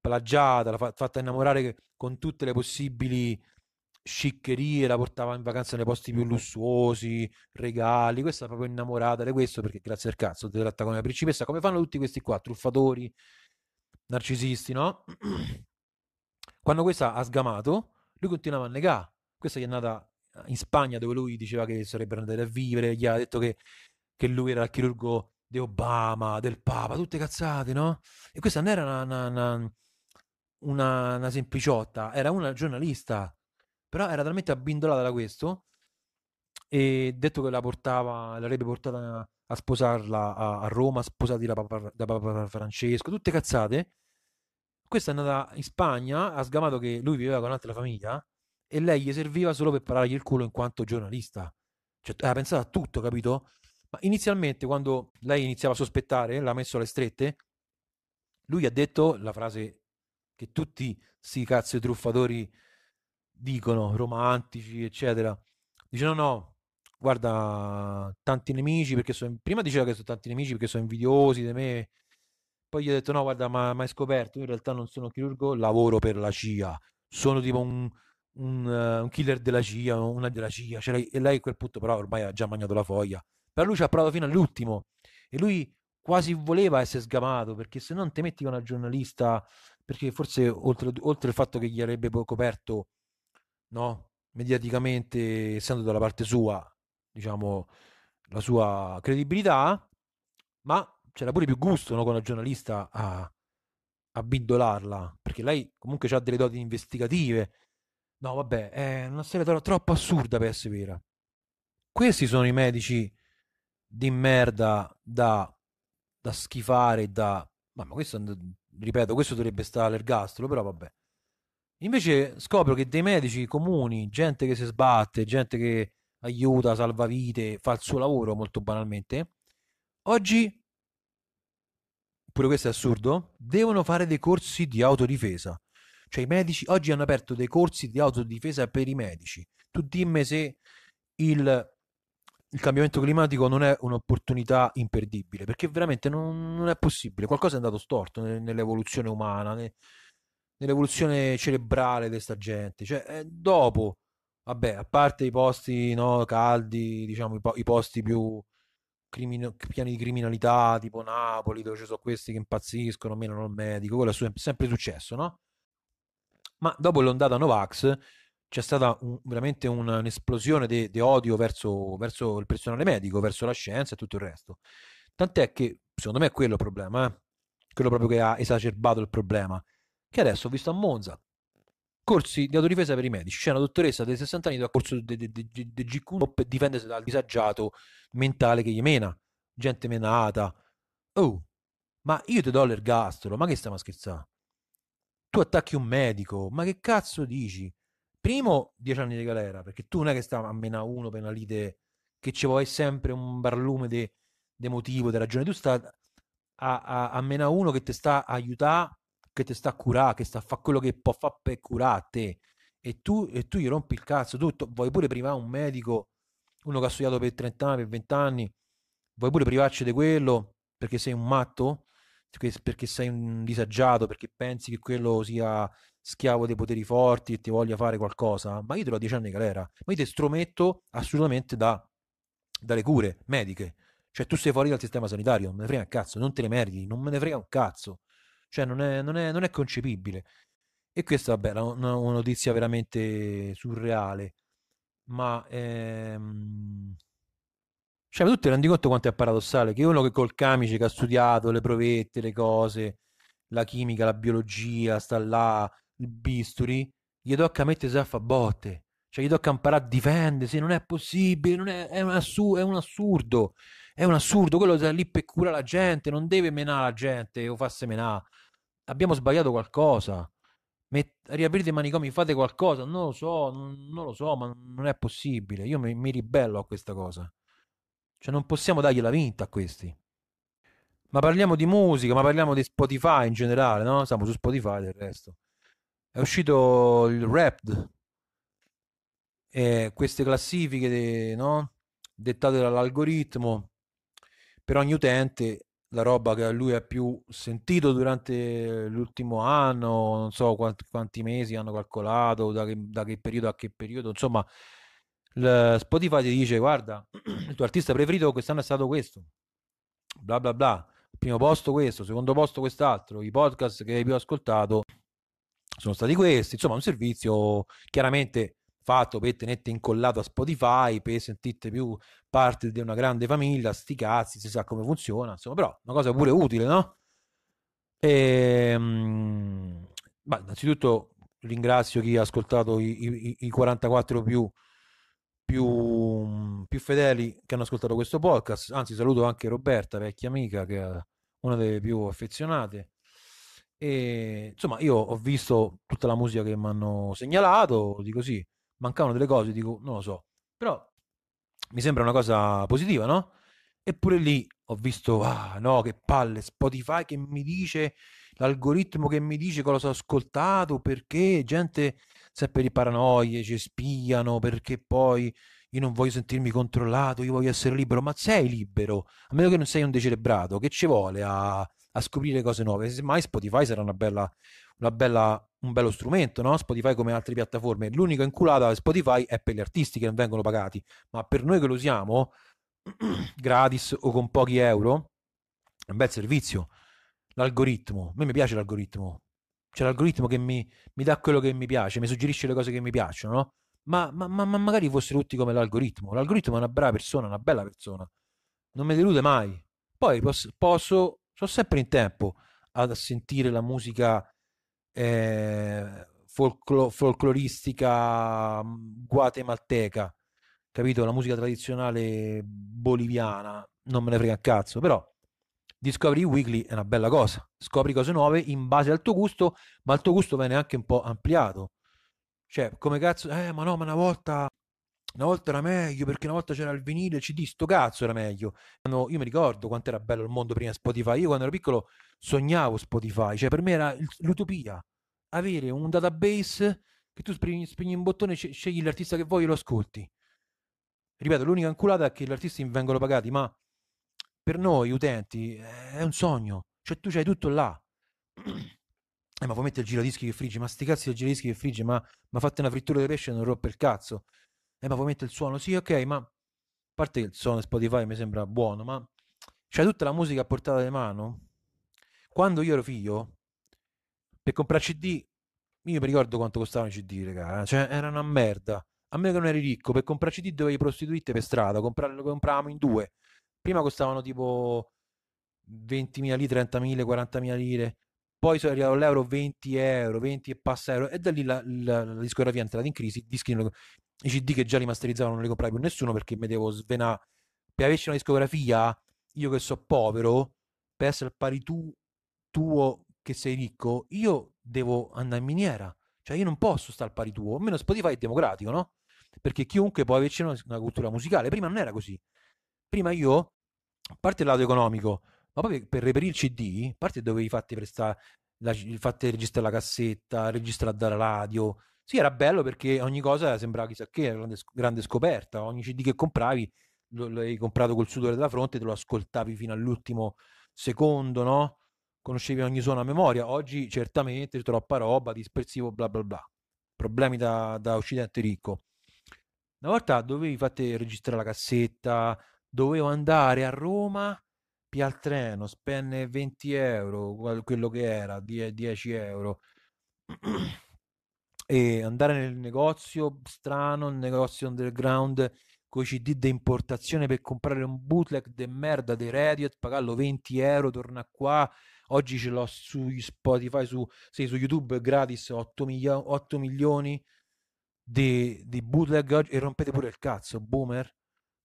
plagiata, l'ha fatta innamorare con tutte le possibili sciccherie, la portava in vacanza nei posti più lussuosi, regali, questa è proprio innamorata di questo perché grazie al cazzo ti tratta come una principessa, come fanno tutti questi qua, truffatori, narcisisti, no? Quando questa ha sgamato, lui continuava a negare. Questa gli è andata eh, in Spagna dove lui diceva che sarebbero andati a vivere, gli ha detto che, che lui era il chirurgo di Obama, del Papa, tutte cazzate, no? E questa non era una, una, una, una sempliciotta, era una giornalista, però era talmente abbindolata da questo e detto che la portava, l'avrebbe portata a sposarla a, a Roma, sposati da Papa, da Papa Francesco, tutte cazzate, questa è andata in Spagna, ha sgamato che lui viveva con un'altra famiglia e lei gli serviva solo per parargli il culo in quanto giornalista. Cioè, ha pensato a tutto, capito? Ma inizialmente, quando lei iniziava a sospettare, l'ha messo alle strette, lui ha detto la frase che tutti si cazzo truffatori dicono, romantici, eccetera. Dice no, no, guarda, tanti nemici perché sono... Prima diceva che sono tanti nemici perché sono invidiosi di me, poi gli ho detto: No, guarda, ma hai scoperto? Io in realtà non sono chirurgo, lavoro per la CIA. Sono tipo un, un, uh, un killer della CIA, una della CIA. Cioè, e lei a quel punto, però, ormai ha già mangiato la foglia. Però lui ci ha provato fino all'ultimo. E lui quasi voleva essere sgamato perché se non ti metti con una giornalista, perché forse oltre, oltre il fatto che gli avrebbe coperto, no, mediaticamente, essendo dalla parte sua, diciamo, la sua credibilità, ma c'era pure più gusto no, con la giornalista a, a bindolarla, perché lei comunque ha delle doti investigative. No, vabbè, è una storia troppo assurda per essere vera. Questi sono i medici di merda da, da schifare, da... ma questo, ripeto, questo dovrebbe stare all'ergastolo, però vabbè. Invece scopro che dei medici comuni, gente che si sbatte, gente che aiuta, salva vite, fa il suo lavoro molto banalmente, oggi pure questo è assurdo, devono fare dei corsi di autodifesa. Cioè i medici oggi hanno aperto dei corsi di autodifesa per i medici. Tu dimmi se il, il cambiamento climatico non è un'opportunità imperdibile, perché veramente non, non è possibile. Qualcosa è andato storto nell'evoluzione umana, nell'evoluzione cerebrale di questa gente. Cioè, eh, dopo, vabbè, a parte i posti no, caldi, diciamo i, po- i posti più crimino- piani di criminalità tipo Napoli, dove ci sono questi che impazziscono, meno non il medico, quello è su- sempre successo, no? Ma dopo l'ondata Novax c'è stata un, veramente un, un'esplosione di odio verso, verso, il personale medico, verso la scienza e tutto il resto. Tant'è che, secondo me, è quello il problema, eh? quello proprio che ha esacerbato il problema. Che adesso ho visto a Monza, corsi di autodifesa per i medici. C'è una dottoressa dei 60 anni che dà corso di GQ per difendersi dal disagiato mentale che gli mena. Gente menata. Oh, ma io ti do l'ergastolo, ma che stiamo a scherzare? Tu attacchi un medico, ma che cazzo dici? Primo, dieci anni di galera, perché tu non è che stiamo a mena uno per una lite che ci vuoi sempre un barlume di de, motivo, di ragione. Tu sta a, a, a mena uno che ti sta a aiutare che ti sta a curare, che sta a fare quello che può fare per curarti. E tu, e tu gli rompi il cazzo, tutto. vuoi pure privare un medico, uno che ha studiato per 30 anni, per 20 anni, vuoi pure privarci di quello perché sei un matto? perché sei un disagiato, perché pensi che quello sia schiavo dei poteri forti e ti voglia fare qualcosa, ma io te l'ho ho 10 anni galera, ma io ti strometto assolutamente da, dalle cure mediche. Cioè tu sei fuori dal sistema sanitario, non me ne frega un cazzo, non te le meriti, non me ne frega un cazzo. Cioè non è, non è, non è concepibile. E questa, vabbè, è una, una notizia veramente surreale. Ma... Ehm... Cioè, tu ti rendi conto quanto è paradossale che uno che col camice che ha studiato le provette, le cose, la chimica, la biologia, sta là, il bisturi, gli tocca mettersi a fare botte. Cioè, gli tocca imparare a difendersi, non è possibile, non è, è, un assur- è, un assurdo, è un assurdo, quello sta lì per curare la gente, non deve menare la gente o farsi menare abbiamo sbagliato qualcosa. Met- riaprite i manicomi, fate qualcosa. Non lo so, non, non lo so, ma non è possibile. Io mi, mi ribello a questa cosa. Cioè, non possiamo dargli la vinta a questi. Ma parliamo di musica, ma parliamo di Spotify in generale, no? Siamo su Spotify del resto. È uscito il Wrapped, eh, queste classifiche de, no? dettate dall'algoritmo per ogni utente la roba che lui ha più sentito durante l'ultimo anno, non so quanti, quanti mesi hanno calcolato, da che, da che, periodo a che periodo, insomma, Spotify ti dice guarda, il tuo artista preferito quest'anno è stato questo, bla bla bla, primo posto questo, secondo posto quest'altro, i podcast che hai più ascoltato sono stati questi, insomma un servizio chiaramente fatto per tenete incollato a Spotify, per sentirti più parte di una grande famiglia, sti cazzi, si sa come funziona, insomma, però una cosa pure utile, no? E, ehm, mh, beh, innanzitutto ringrazio chi ha ascoltato i, i, i 44 più, più, più, fedeli che hanno ascoltato questo podcast, anzi saluto anche Roberta, vecchia amica, che è una delle più affezionate. E, insomma, io ho visto tutta la musica che mi hanno segnalato, di così mancavano delle cose, dico, non lo so. Però mi sembra una cosa positiva, no? Eppure lì ho visto, ah no, che palle, Spotify che mi dice, l'algoritmo che mi dice cosa ho ascoltato, perché gente sempre di paranoie, ci spiano, perché poi io non voglio sentirmi controllato, io voglio essere libero, ma sei libero, a meno che non sei un decelebrato, che ci vuole a, a scoprire cose nuove? Semmai Spotify sarà una bella, una bella un bello strumento, no? Spotify come altre piattaforme. L'unica inculata di Spotify è per gli artisti che non vengono pagati, ma per noi che lo usiamo gratis o con pochi euro, è un bel servizio. L'algoritmo, a me mi piace l'algoritmo, c'è l'algoritmo che mi, mi dà quello che mi piace, mi suggerisce le cose che mi piacciono, no? Ma, ma, ma, ma magari fossero tutti come l'algoritmo. L'algoritmo è una brava persona, una bella persona. Non mi delude mai. Poi posso, posso sono sempre in tempo a sentire la musica eh, folclo- folcloristica guatemalteca, capito? La musica tradizionale boliviana, non me ne frega un cazzo, però Discovery Weekly è una bella cosa, scopri cose nuove in base al tuo gusto, ma il tuo gusto viene anche un po' ampliato. Cioè, come cazzo, eh, ma no, ma una volta una volta era meglio perché una volta c'era il vinile, il CD, sto cazzo era meglio. io mi ricordo quanto era bello il mondo prima Spotify. Io quando ero piccolo sognavo Spotify, cioè per me era l'utopia avere un database che tu spegni, spegni un bottone, scegli l'artista che vuoi e lo ascolti. Ripeto, l'unica inculata è che gli artisti vengono pagati, ma per noi utenti eh, è un sogno, cioè tu c'hai tutto là. Eh, ma vuoi mettere il giradischi che frigge? Ma sti cazzi del giradischi che frigge? Ma, ma fate una frittura di pesce e non rompe il cazzo eh, ma vuoi mettere il suono? Sì, ok, ma a parte che il suono Spotify mi sembra buono, ma c'è tutta la musica a portata di mano. Quando io ero figlio, per comprare CD, io mi ricordo quanto costavano i CD, raga, eh, cioè era una merda. A meno che non eri ricco, per comprare CD dovevi prostituirti per strada, comprare, lo compravamo in due. Prima costavano tipo 20.000 lire, 30.000, 40.000 lire. Poi sono arrivato all'euro 20 euro, 20 e passa euro, e da lì la, la, la discografia è entrata in crisi. Dischi non i CD che già rimasterizzavano non li comprai più nessuno perché mi devo svenare. Per averci una discografia, io che so povero, per essere al pari tu, tuo che sei ricco, io devo andare in miniera. Cioè io non posso stare al pari tuo, almeno Spotify è democratico, no? Perché chiunque può averci una, una cultura musicale. Prima non era così. Prima io, a parte il lato economico, ma proprio per reperire il CD, a parte dovevi fatti prestare, la, fate registrare la cassetta, registrare la radio, sì, era bello perché ogni cosa sembrava chissà che, era grande, grande scoperta. Ogni CD che compravi l'hai comprato col sudore della fronte, te lo ascoltavi fino all'ultimo secondo, no? Conoscevi ogni suono a memoria. Oggi certamente troppa roba, dispersivo, bla bla bla. Problemi da, da occidente ricco. Una volta dovevi fate registrare la cassetta, dovevo andare a Roma, più al treno, spenne 20 euro, quello che era, 10 euro. e andare nel negozio strano, il negozio underground con i CD di importazione per comprare un bootleg de merda dei Radiohead, pagarlo 20 euro, torna qua. Oggi ce l'ho su Spotify, su, sì, su YouTube gratis 8, milio- 8 milioni di, di, bootleg e rompete pure il cazzo, boomer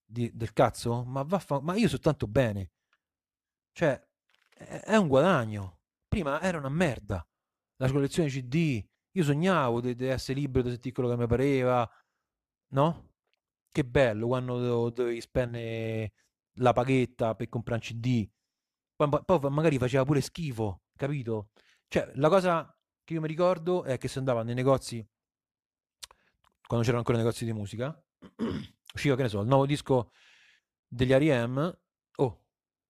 di, del cazzo. Ma, vaffa- ma io soltanto bene. Cioè, è, è un guadagno. Prima era una merda. La collezione CD, io sognavo di, di essere libero di sentire quello che mi pareva, no? Che bello quando dovevi spendere la paghetta per comprare un CD. Poi, poi magari faceva pure schifo, capito? Cioè, la cosa che io mi ricordo è che se andavo nei negozi, quando c'erano ancora negozi di musica, usciva, che ne so, il nuovo disco degli Ariem, oh,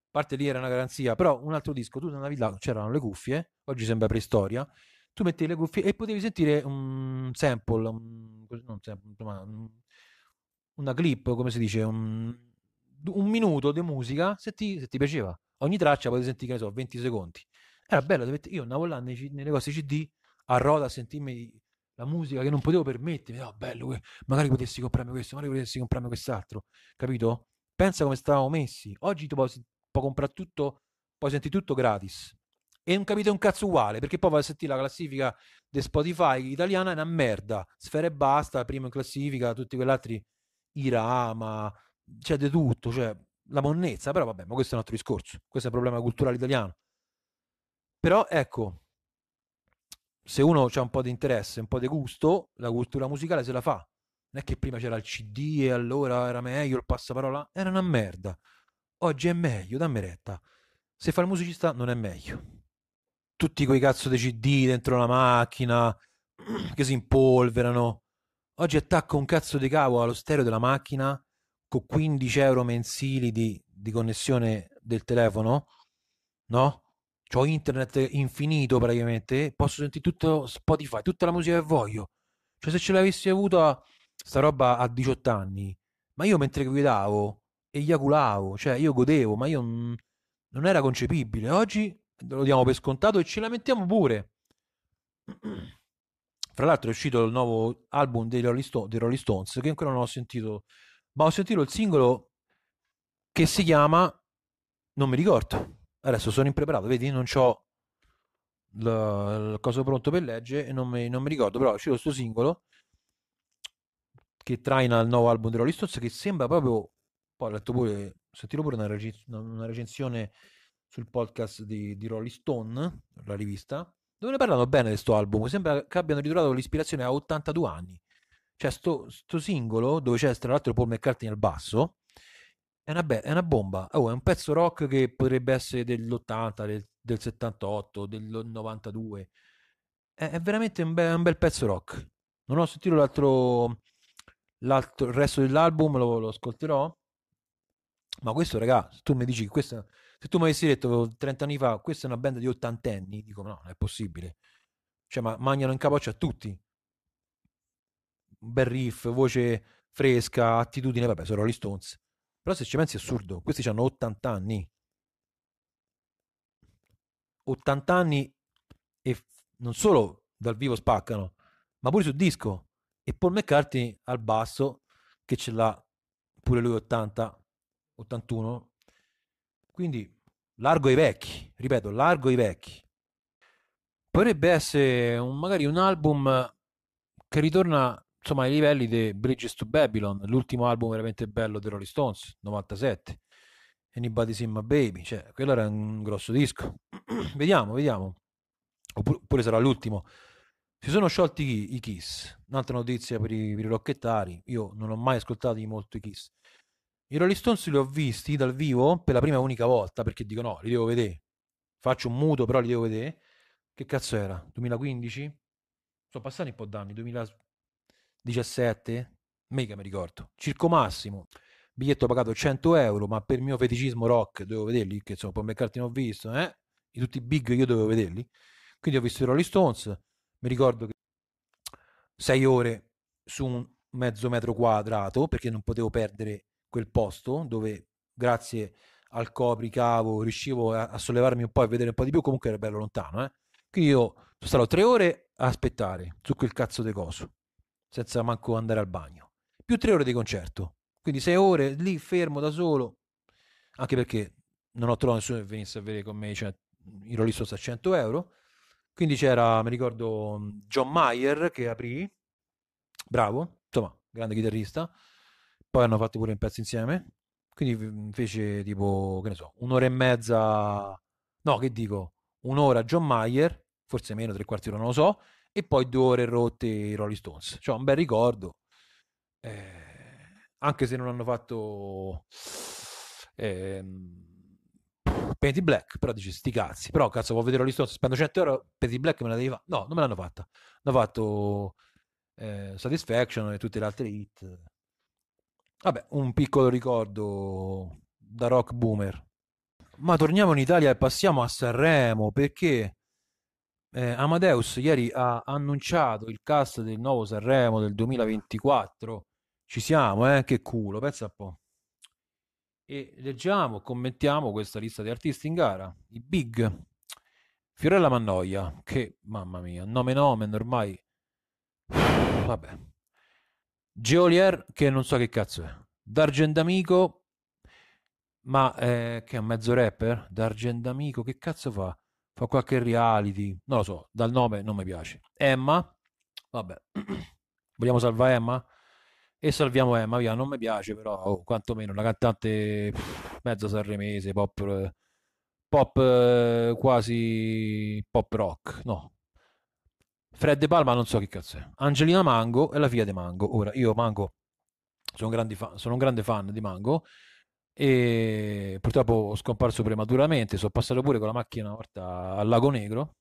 parte lì era una garanzia, però un altro disco, tu andavi là, c'erano le cuffie, oggi sembra preistoria, tu mettevi le cuffie e potevi sentire un sample, un, non sample ma una clip, come si dice, un, un minuto di musica se ti, se ti, piaceva. Ogni traccia potevi sentire, che ne so, 20 secondi. Era bello, io andavo là nei, nelle cose CD a roda a sentirmi la musica che non potevo permettermi. Oh, bello, magari potessi comprarmi questo, magari potessi comprarmi quest'altro, capito? Pensa come stavamo messi. Oggi tu puoi, puoi comprare tutto, puoi sentire tutto gratis e non capite un cazzo uguale perché poi vai a sentire la classifica di Spotify italiana è una merda Sfera e Basta prima in classifica tutti quegli altri Irama c'è cioè di tutto cioè la monnezza però vabbè ma questo è un altro discorso questo è un problema culturale italiano però ecco se uno ha un po' di interesse un po' di gusto la cultura musicale se la fa non è che prima c'era il cd e allora era meglio il passaparola era una merda oggi è meglio dammi retta se fa il musicista non è meglio tutti quei cazzo di CD dentro la macchina che si impolverano. Oggi attacco un cazzo di cavo allo stereo della macchina con 15 euro mensili di, di connessione del telefono, no? Ho internet infinito praticamente, posso sentire tutto Spotify, tutta la musica che voglio. Cioè se ce l'avessi avuta sta roba a 18 anni, ma io mentre guidavo eiaculavo, cioè io godevo, ma io non era concepibile. Oggi lo diamo per scontato e ci lamentiamo pure. Fra l'altro è uscito il nuovo album dei Rolling, Stone, dei Rolling Stones, che ancora non ho sentito, ma ho sentito il singolo che si chiama, non mi ricordo, adesso sono impreparato, vedi, non ho il coso pronto per leggere e non mi, non mi ricordo, però è uscito questo singolo che traina il nuovo album dei Rolling Stones che sembra proprio, poi ho letto pure, ho sentito pure una, una recensione sul podcast di, di Rolling Stone, la rivista, dove ne parlano bene di questo album. Sembra che abbiano ritrovato l'ispirazione a 82 anni. Cioè, sto, sto singolo, dove c'è tra l'altro Paul McCartney al basso, è una, be- è una bomba. Oh, è un pezzo rock che potrebbe essere dell'80, del, del 78, del 92. È, è veramente un, be- un, bel pezzo rock. Non ho sentito l'altro, l'altro il resto dell'album, lo, lo ascolterò. Ma questo, ragazzi, tu mi dici che questa se tu mi avessi detto 30 anni fa, questa è una band di ottantenni, dico no, non è possibile. Cioè, ma mangiano in capoccia a tutti. Bel riff, voce fresca, attitudine, vabbè, sono Rolling Stones. Però se ci pensi è assurdo, questi hanno 80 anni. 80 anni e non solo dal vivo spaccano, ma pure sul disco. E Paul McCartney al basso, che ce l'ha pure lui 80, 81, quindi largo ai vecchi, ripeto, largo ai vecchi. Potrebbe essere un, magari un album che ritorna insomma ai livelli di Bridges to Babylon, l'ultimo album veramente bello dei Rolling Stones, 97. Anybody See My Baby, cioè quello era un grosso disco. vediamo, vediamo. Oppure sarà l'ultimo. Si sono sciolti i Kiss. Un'altra notizia per i, per i rocchettari. Io non ho mai ascoltato molto i Kiss. I Rolling Stones li ho visti dal vivo per la prima e unica volta perché dico no, li devo vedere. Faccio un muto, però li devo vedere. Che cazzo era? 2015? Sono passati un po' d'anni, 2017? Mega mi ricordo. Circo Massimo, biglietto pagato 100 euro, ma per mio feticismo rock dovevo vederli, che insomma, poi McCartney non ho visto, eh? I tutti i big io dovevo vederli. Quindi ho visto i Rolling Stones, mi ricordo che 6 ore su un mezzo metro quadrato perché non potevo perdere quel posto dove grazie al copri riuscivo a, a sollevarmi un po' e vedere un po' di più, comunque era bello lontano, eh. Quindi io sono stato tre ore a aspettare su quel cazzo di coso, senza manco andare al bagno, più tre ore di concerto, quindi sei ore lì fermo da solo, anche perché non ho trovato nessuno che venisse a vedere con me, cioè, i Rolling Stones a 100 euro, quindi c'era, mi ricordo, John Mayer che aprì, bravo, insomma, grande chitarrista, poi hanno fatto pure un pezzo insieme. Quindi mhmm, fece tipo, che ne so, un'ora e mezza, no, che dico, un'ora John Mayer, forse meno, tre quarti d'ora, non lo so, e poi due ore rotte i Rolling Stones. Cioè, un bel ricordo. Eh, anche se non hanno fatto eh, Penny Black, però dici sti cazzi, però cazzo vuoi vedere Rolling Stones, spendo 100 euro, Penny Black me la devi fare, no, non me l'hanno fatta, hanno fatto eh, Satisfaction e tutte le altre hit, Vabbè, un piccolo ricordo da rock boomer. Ma torniamo in Italia e passiamo a Sanremo perché eh, Amadeus ieri ha annunciato il cast del nuovo Sanremo del 2024. Ci siamo, eh? Che culo, pensa un po'. E leggiamo, commentiamo questa lista di artisti in gara. I Big, Fiorella Mannoia, che mamma mia, nome nomen ormai. Vabbè, Geolier, che non so che cazzo è, D'Argent Amico, ma eh, che è un mezzo rapper, D'Argent Amico, che cazzo fa? Fa qualche reality, non lo so, dal nome non mi piace. Emma, vabbè, vogliamo salvare Emma? E salviamo Emma, via, non mi piace però, oh, quantomeno, una cantante pff, mezzo sanremese, pop, pop eh, quasi pop rock, no, Fred De Palma non so che cazzo è. Angelina Mango è la figlia di Mango. Ora, io Mango sono, fan, sono un grande fan di Mango e purtroppo ho scomparso prematuramente, sono passato pure con la macchina una al Lago Negro.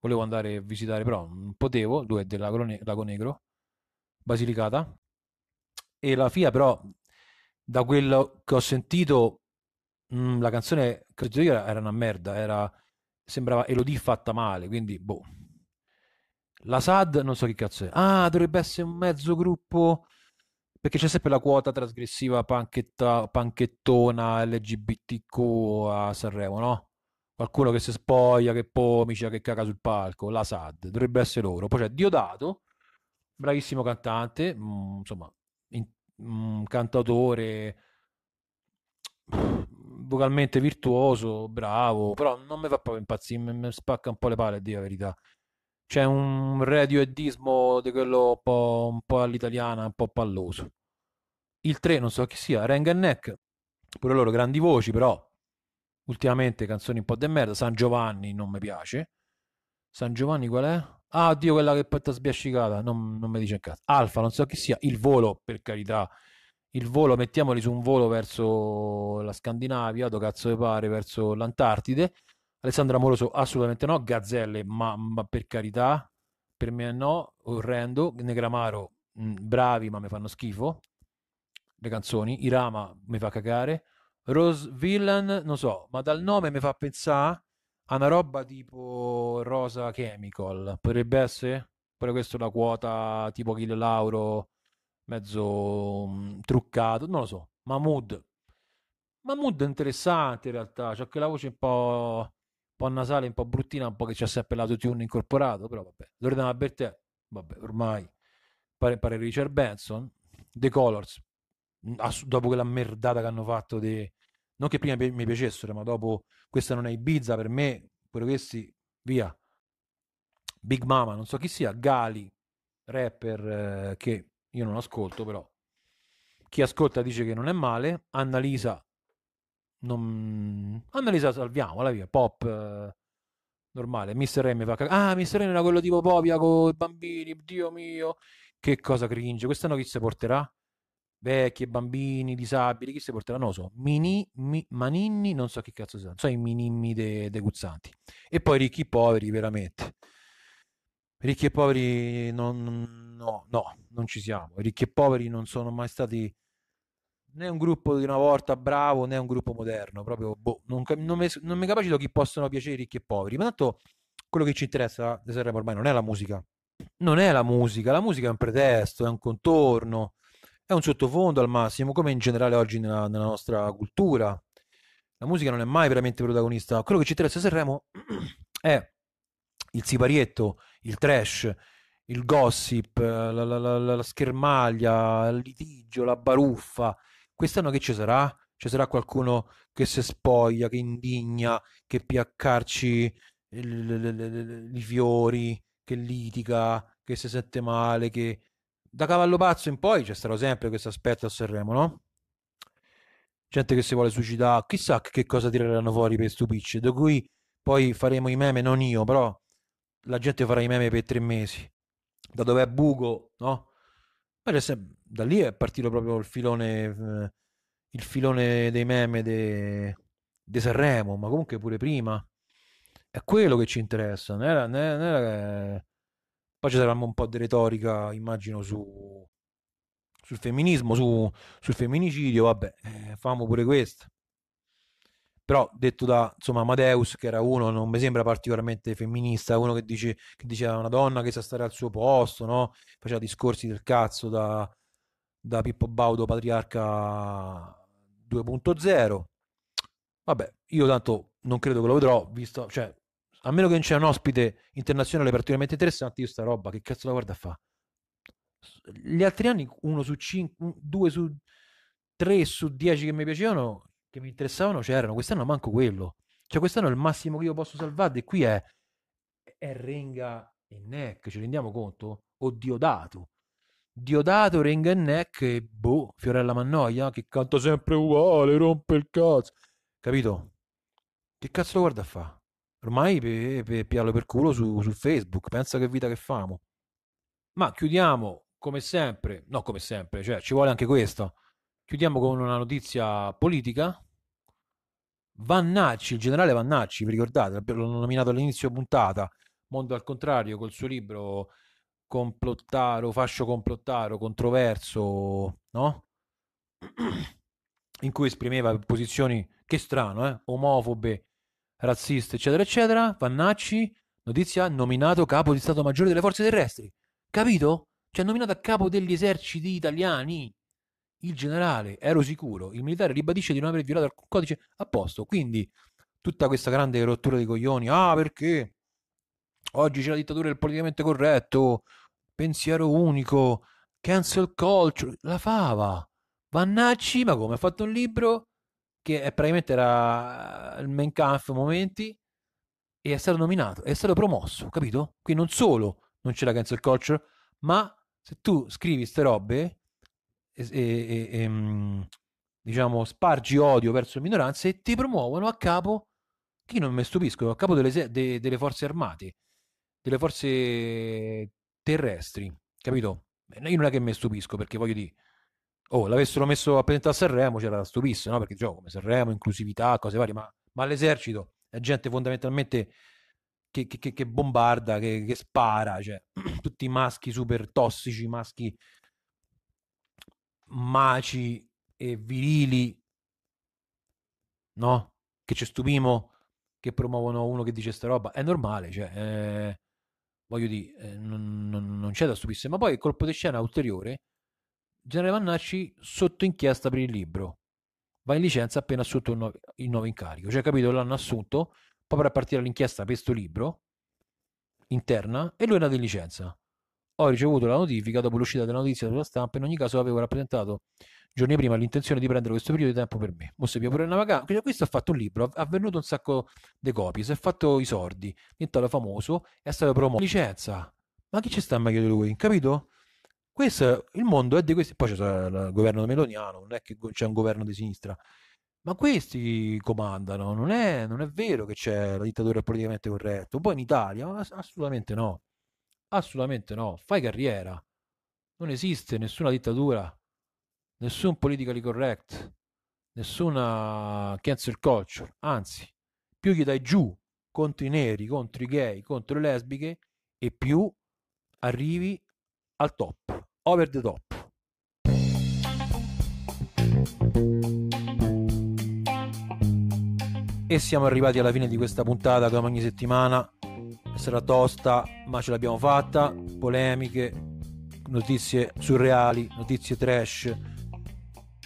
Volevo andare a visitare, però non potevo, lui è del Lago, ne- Lago Negro, Basilicata. E la FIA però, da quello che ho sentito, mh, mm, la canzone che ho sentito io era, era una merda, era, sembrava Elodie fatta male, quindi boh la SAD non so che cazzo è. Ah, dovrebbe essere un mezzo gruppo. Perché c'è sempre la quota trasgressiva panchetta, panchettona LGBTQ a Sanremo, no? Qualcuno che si spoglia, che pomicia, che caga sul palco. La SAD, dovrebbe essere loro. Poi c'è Diodato, bravissimo cantante, mh, mm, insomma, in, mh, mm, cantatore vocalmente virtuoso, bravo, però non mi fa proprio impazzire, mi, mi spacca un po' le palle, a dire la verità c'è un radioedismo di quello un po', un po', all'italiana, un po' palloso. Il 3, non so chi sia, Renga e Neck, pure loro grandi voci, però ultimamente canzoni un po' de merda. San Giovanni non mi piace. San Giovanni qual è? Ah, oddio, quella che porta sbiascicata, non, non mi dice in casa. Alfa, non so chi sia, il volo, per carità. Il volo, mettiamoli su un volo verso la Scandinavia, do cazzo che pare, verso l'Antartide Alessandro Amoroso assolutamente no, Gazzelle ma, ma per carità, per me no, orrendo, Negramaro mh, mm, bravi ma mi fanno schifo, le canzoni, Irama mi fa cagare, Rose Villan non so, ma dal nome mi fa pensare a una roba tipo Rosa Chemical, potrebbe essere? Però questo è la quota tipo Kill Lauro, mezzo mh, mm, truccato, non lo so, Mahmood, Mahmood è interessante in realtà, c'è cioè che la voce un po' po' nasale, un po' bruttina, un po' che c'è sempre l'autotune incorporato, però vabbè. Loredana Bertè, vabbè, ormai pare, pare Richard Benson, The Colors, dopo quella merdata che hanno fatto di... Non che prima mi piacessero, ma dopo questa non è Ibiza, per me, pure questi, via. Big Mama, non so chi sia, Gali, rapper eh, che io non ascolto, però chi ascolta dice che non è male, Annalisa non... Annalisa salviamo, alla via, pop eh, normale, Mr. M fa Ah, Mr. M era quello tipo Popia con i bambini, Dio mio. Che cosa cringe. questa notizia porterà? Vecchi, bambini, disabili, chi si porterà? Non lo so. Mini, mi, maninni, non so che cazzo sono. So i minimmi dei de guzzanti. E poi ricchi e poveri, veramente. Ricchi e poveri, non, no, no, non ci siamo. Ricchi e poveri non sono mai stati né un gruppo di una volta bravo né un gruppo moderno, proprio boh, non, non, mi, non, mi, capacito chi possono piacere i ricchi e poveri, ma tanto quello che ci interessa di Sanremo ormai non è la musica, non è la musica, la musica è un pretesto, è un contorno, è un sottofondo al massimo, come in generale oggi nella, nella nostra cultura. La musica non è mai veramente protagonista, quello che ci interessa a Sanremo è il siparietto, il trash, il gossip, la, la, la, la schermaglia, il litigio, la baruffa, quest'anno che ci sarà? Ci sarà qualcuno che si spoglia, che indigna, che piaccarci i fiori, che litiga, che si sente male, che da cavallo pazzo in poi c'è stato sempre questo aspetto a Sanremo, no? Gente che si vuole suicidare, chissà che cosa tireranno fuori per stupirci, da cui poi faremo i meme, non io, però la gente farà i meme per tre mesi, da dove è buco, no? Ma c'è sempre da lì è partito proprio il filone, eh, il filone dei meme di de... Sanremo, ma comunque pure prima. È quello che ci interessa. Non era, non era... Poi ci sarà un po' di retorica, immagino, su... sul femminismo, su... sul femminicidio, vabbè, eh, famo pure questo. Però detto da insomma Amadeus, che era uno, non mi sembra particolarmente femminista, uno che, dice, che diceva una donna che sa stare al suo posto, no? Faceva discorsi del cazzo da, da Pippo Baudo Patriarca 2.0. Vabbè, io tanto non credo che lo vedrò, visto, cioè, a meno che non c'è un ospite internazionale particolarmente interessante, io sta roba, che cazzo la guarda fa? Gli altri anni, uno su cinque, due su tre su dieci che mi piacevano, che mi interessavano, c'erano. Quest'anno manco quello. Cioè, quest'anno il massimo che io posso salvare di qui è, è Renga e Neck, ci rendiamo conto? Oddio dato. Diodato Ringenneck e boh, Fiorella Mannoia che canta sempre uguale, rompe il cazzo. Capito? Che cazzo lo guarda a fa? Ormai pe, pe, piallo per culo su, su Facebook, pensa che vita che famo. Ma chiudiamo come sempre, no come sempre, cioè ci vuole anche questo. Chiudiamo con una notizia politica. Vannacci, il generale Vannacci, vi ricordate, l'ho nominato all'inizio puntata, Mondo al contrario col suo libro complottaro, fascio complottaro, controverso, no? In cui esprimeva posizioni, che strano, eh? omofobe, razziste, eccetera, eccetera. Vannacci, notizia, nominato capo di Stato Maggiore delle Forze Terrestri. Capito? Cioè, nominato a capo degli eserciti italiani. Il generale, ero sicuro, il militare ribadisce di non aver violato il codice a posto. Quindi, tutta questa grande rottura di coglioni, ah perché oggi c'è la dittatura del politicamente corretto, pensiero unico, cancel culture, la fava. Vannacci, ma come ha fatto un libro che è, praticamente era il main camp momenti e è stato nominato, è stato promosso, capito? Qui non solo non c'è la cancel culture, ma se tu scrivi ste robe e, e, e, ehm, diciamo spargi odio verso le minoranze e ti promuovono a capo che non mi stupisco, a capo delle, de, delle forze armate, delle forze terrestri, capito? Io non è che mi stupisco perché voglio dire, oh, l'avessero messo a presentare a Sanremo c'era da stupirsi, no? Perché gioco come Sanremo, inclusività, cose varie, ma, ma l'esercito è gente fondamentalmente che, che, che bombarda, che, che, spara, cioè tutti i maschi super tossici, maschi maci e virili, no? Che ci stupimo che promuovono uno che dice sta roba, è normale, cioè... Eh voglio dire, eh, non, non, non, c'è da stupirsi. Ma poi colpo di scena ulteriore, Generale Vannacci sotto inchiesta per il libro, va in licenza appena assunto il nuovo, il nuovo incarico. Cioè, capito, l'hanno assunto, poi per partire l'inchiesta per questo libro, interna, e lui è andato in licenza. Ho ricevuto la notifica dopo l'uscita della notizia sulla stampa, in ogni caso avevo rappresentato giorni prima l'intenzione di prendere questo periodo di tempo per me. Mo se pure una vacanza. Questo ha fatto un libro, ha venduto un sacco di copie, si è fatto i sordi, è diventato famoso e è stato promosso. Licenza. Ma chi ci sta meglio di lui? Capito? Questo, il mondo è di questi. Poi c'è il governo meloniano, non è che c'è un governo di sinistra. Ma questi comandano, non è, non è vero che c'è la dittatura politicamente corretta. Poi in Italia, assolutamente no. Assolutamente no. Fai carriera. Non esiste nessuna dittatura nessun politically correct, nessuna cancel culture, anzi, più gli dai giù contro i neri, contro i gay, contro le lesbiche e più arrivi al top, over the top. E siamo arrivati alla fine di questa puntata come ogni settimana. Sarà tosta, ma ce l'abbiamo fatta. Polemiche, notizie surreali, notizie trash,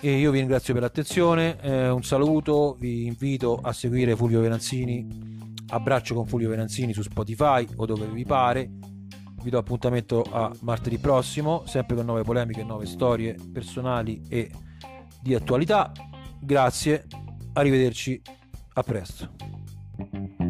e io vi ringrazio per l'attenzione, eh, un saluto, vi invito a seguire Fulvio Venanzini, abbraccio con Fulvio Venanzini su Spotify o dove vi pare. Vi do appuntamento a martedì prossimo, sempre con nuove polemiche, nuove storie personali e di attualità. Grazie, arrivederci, a presto.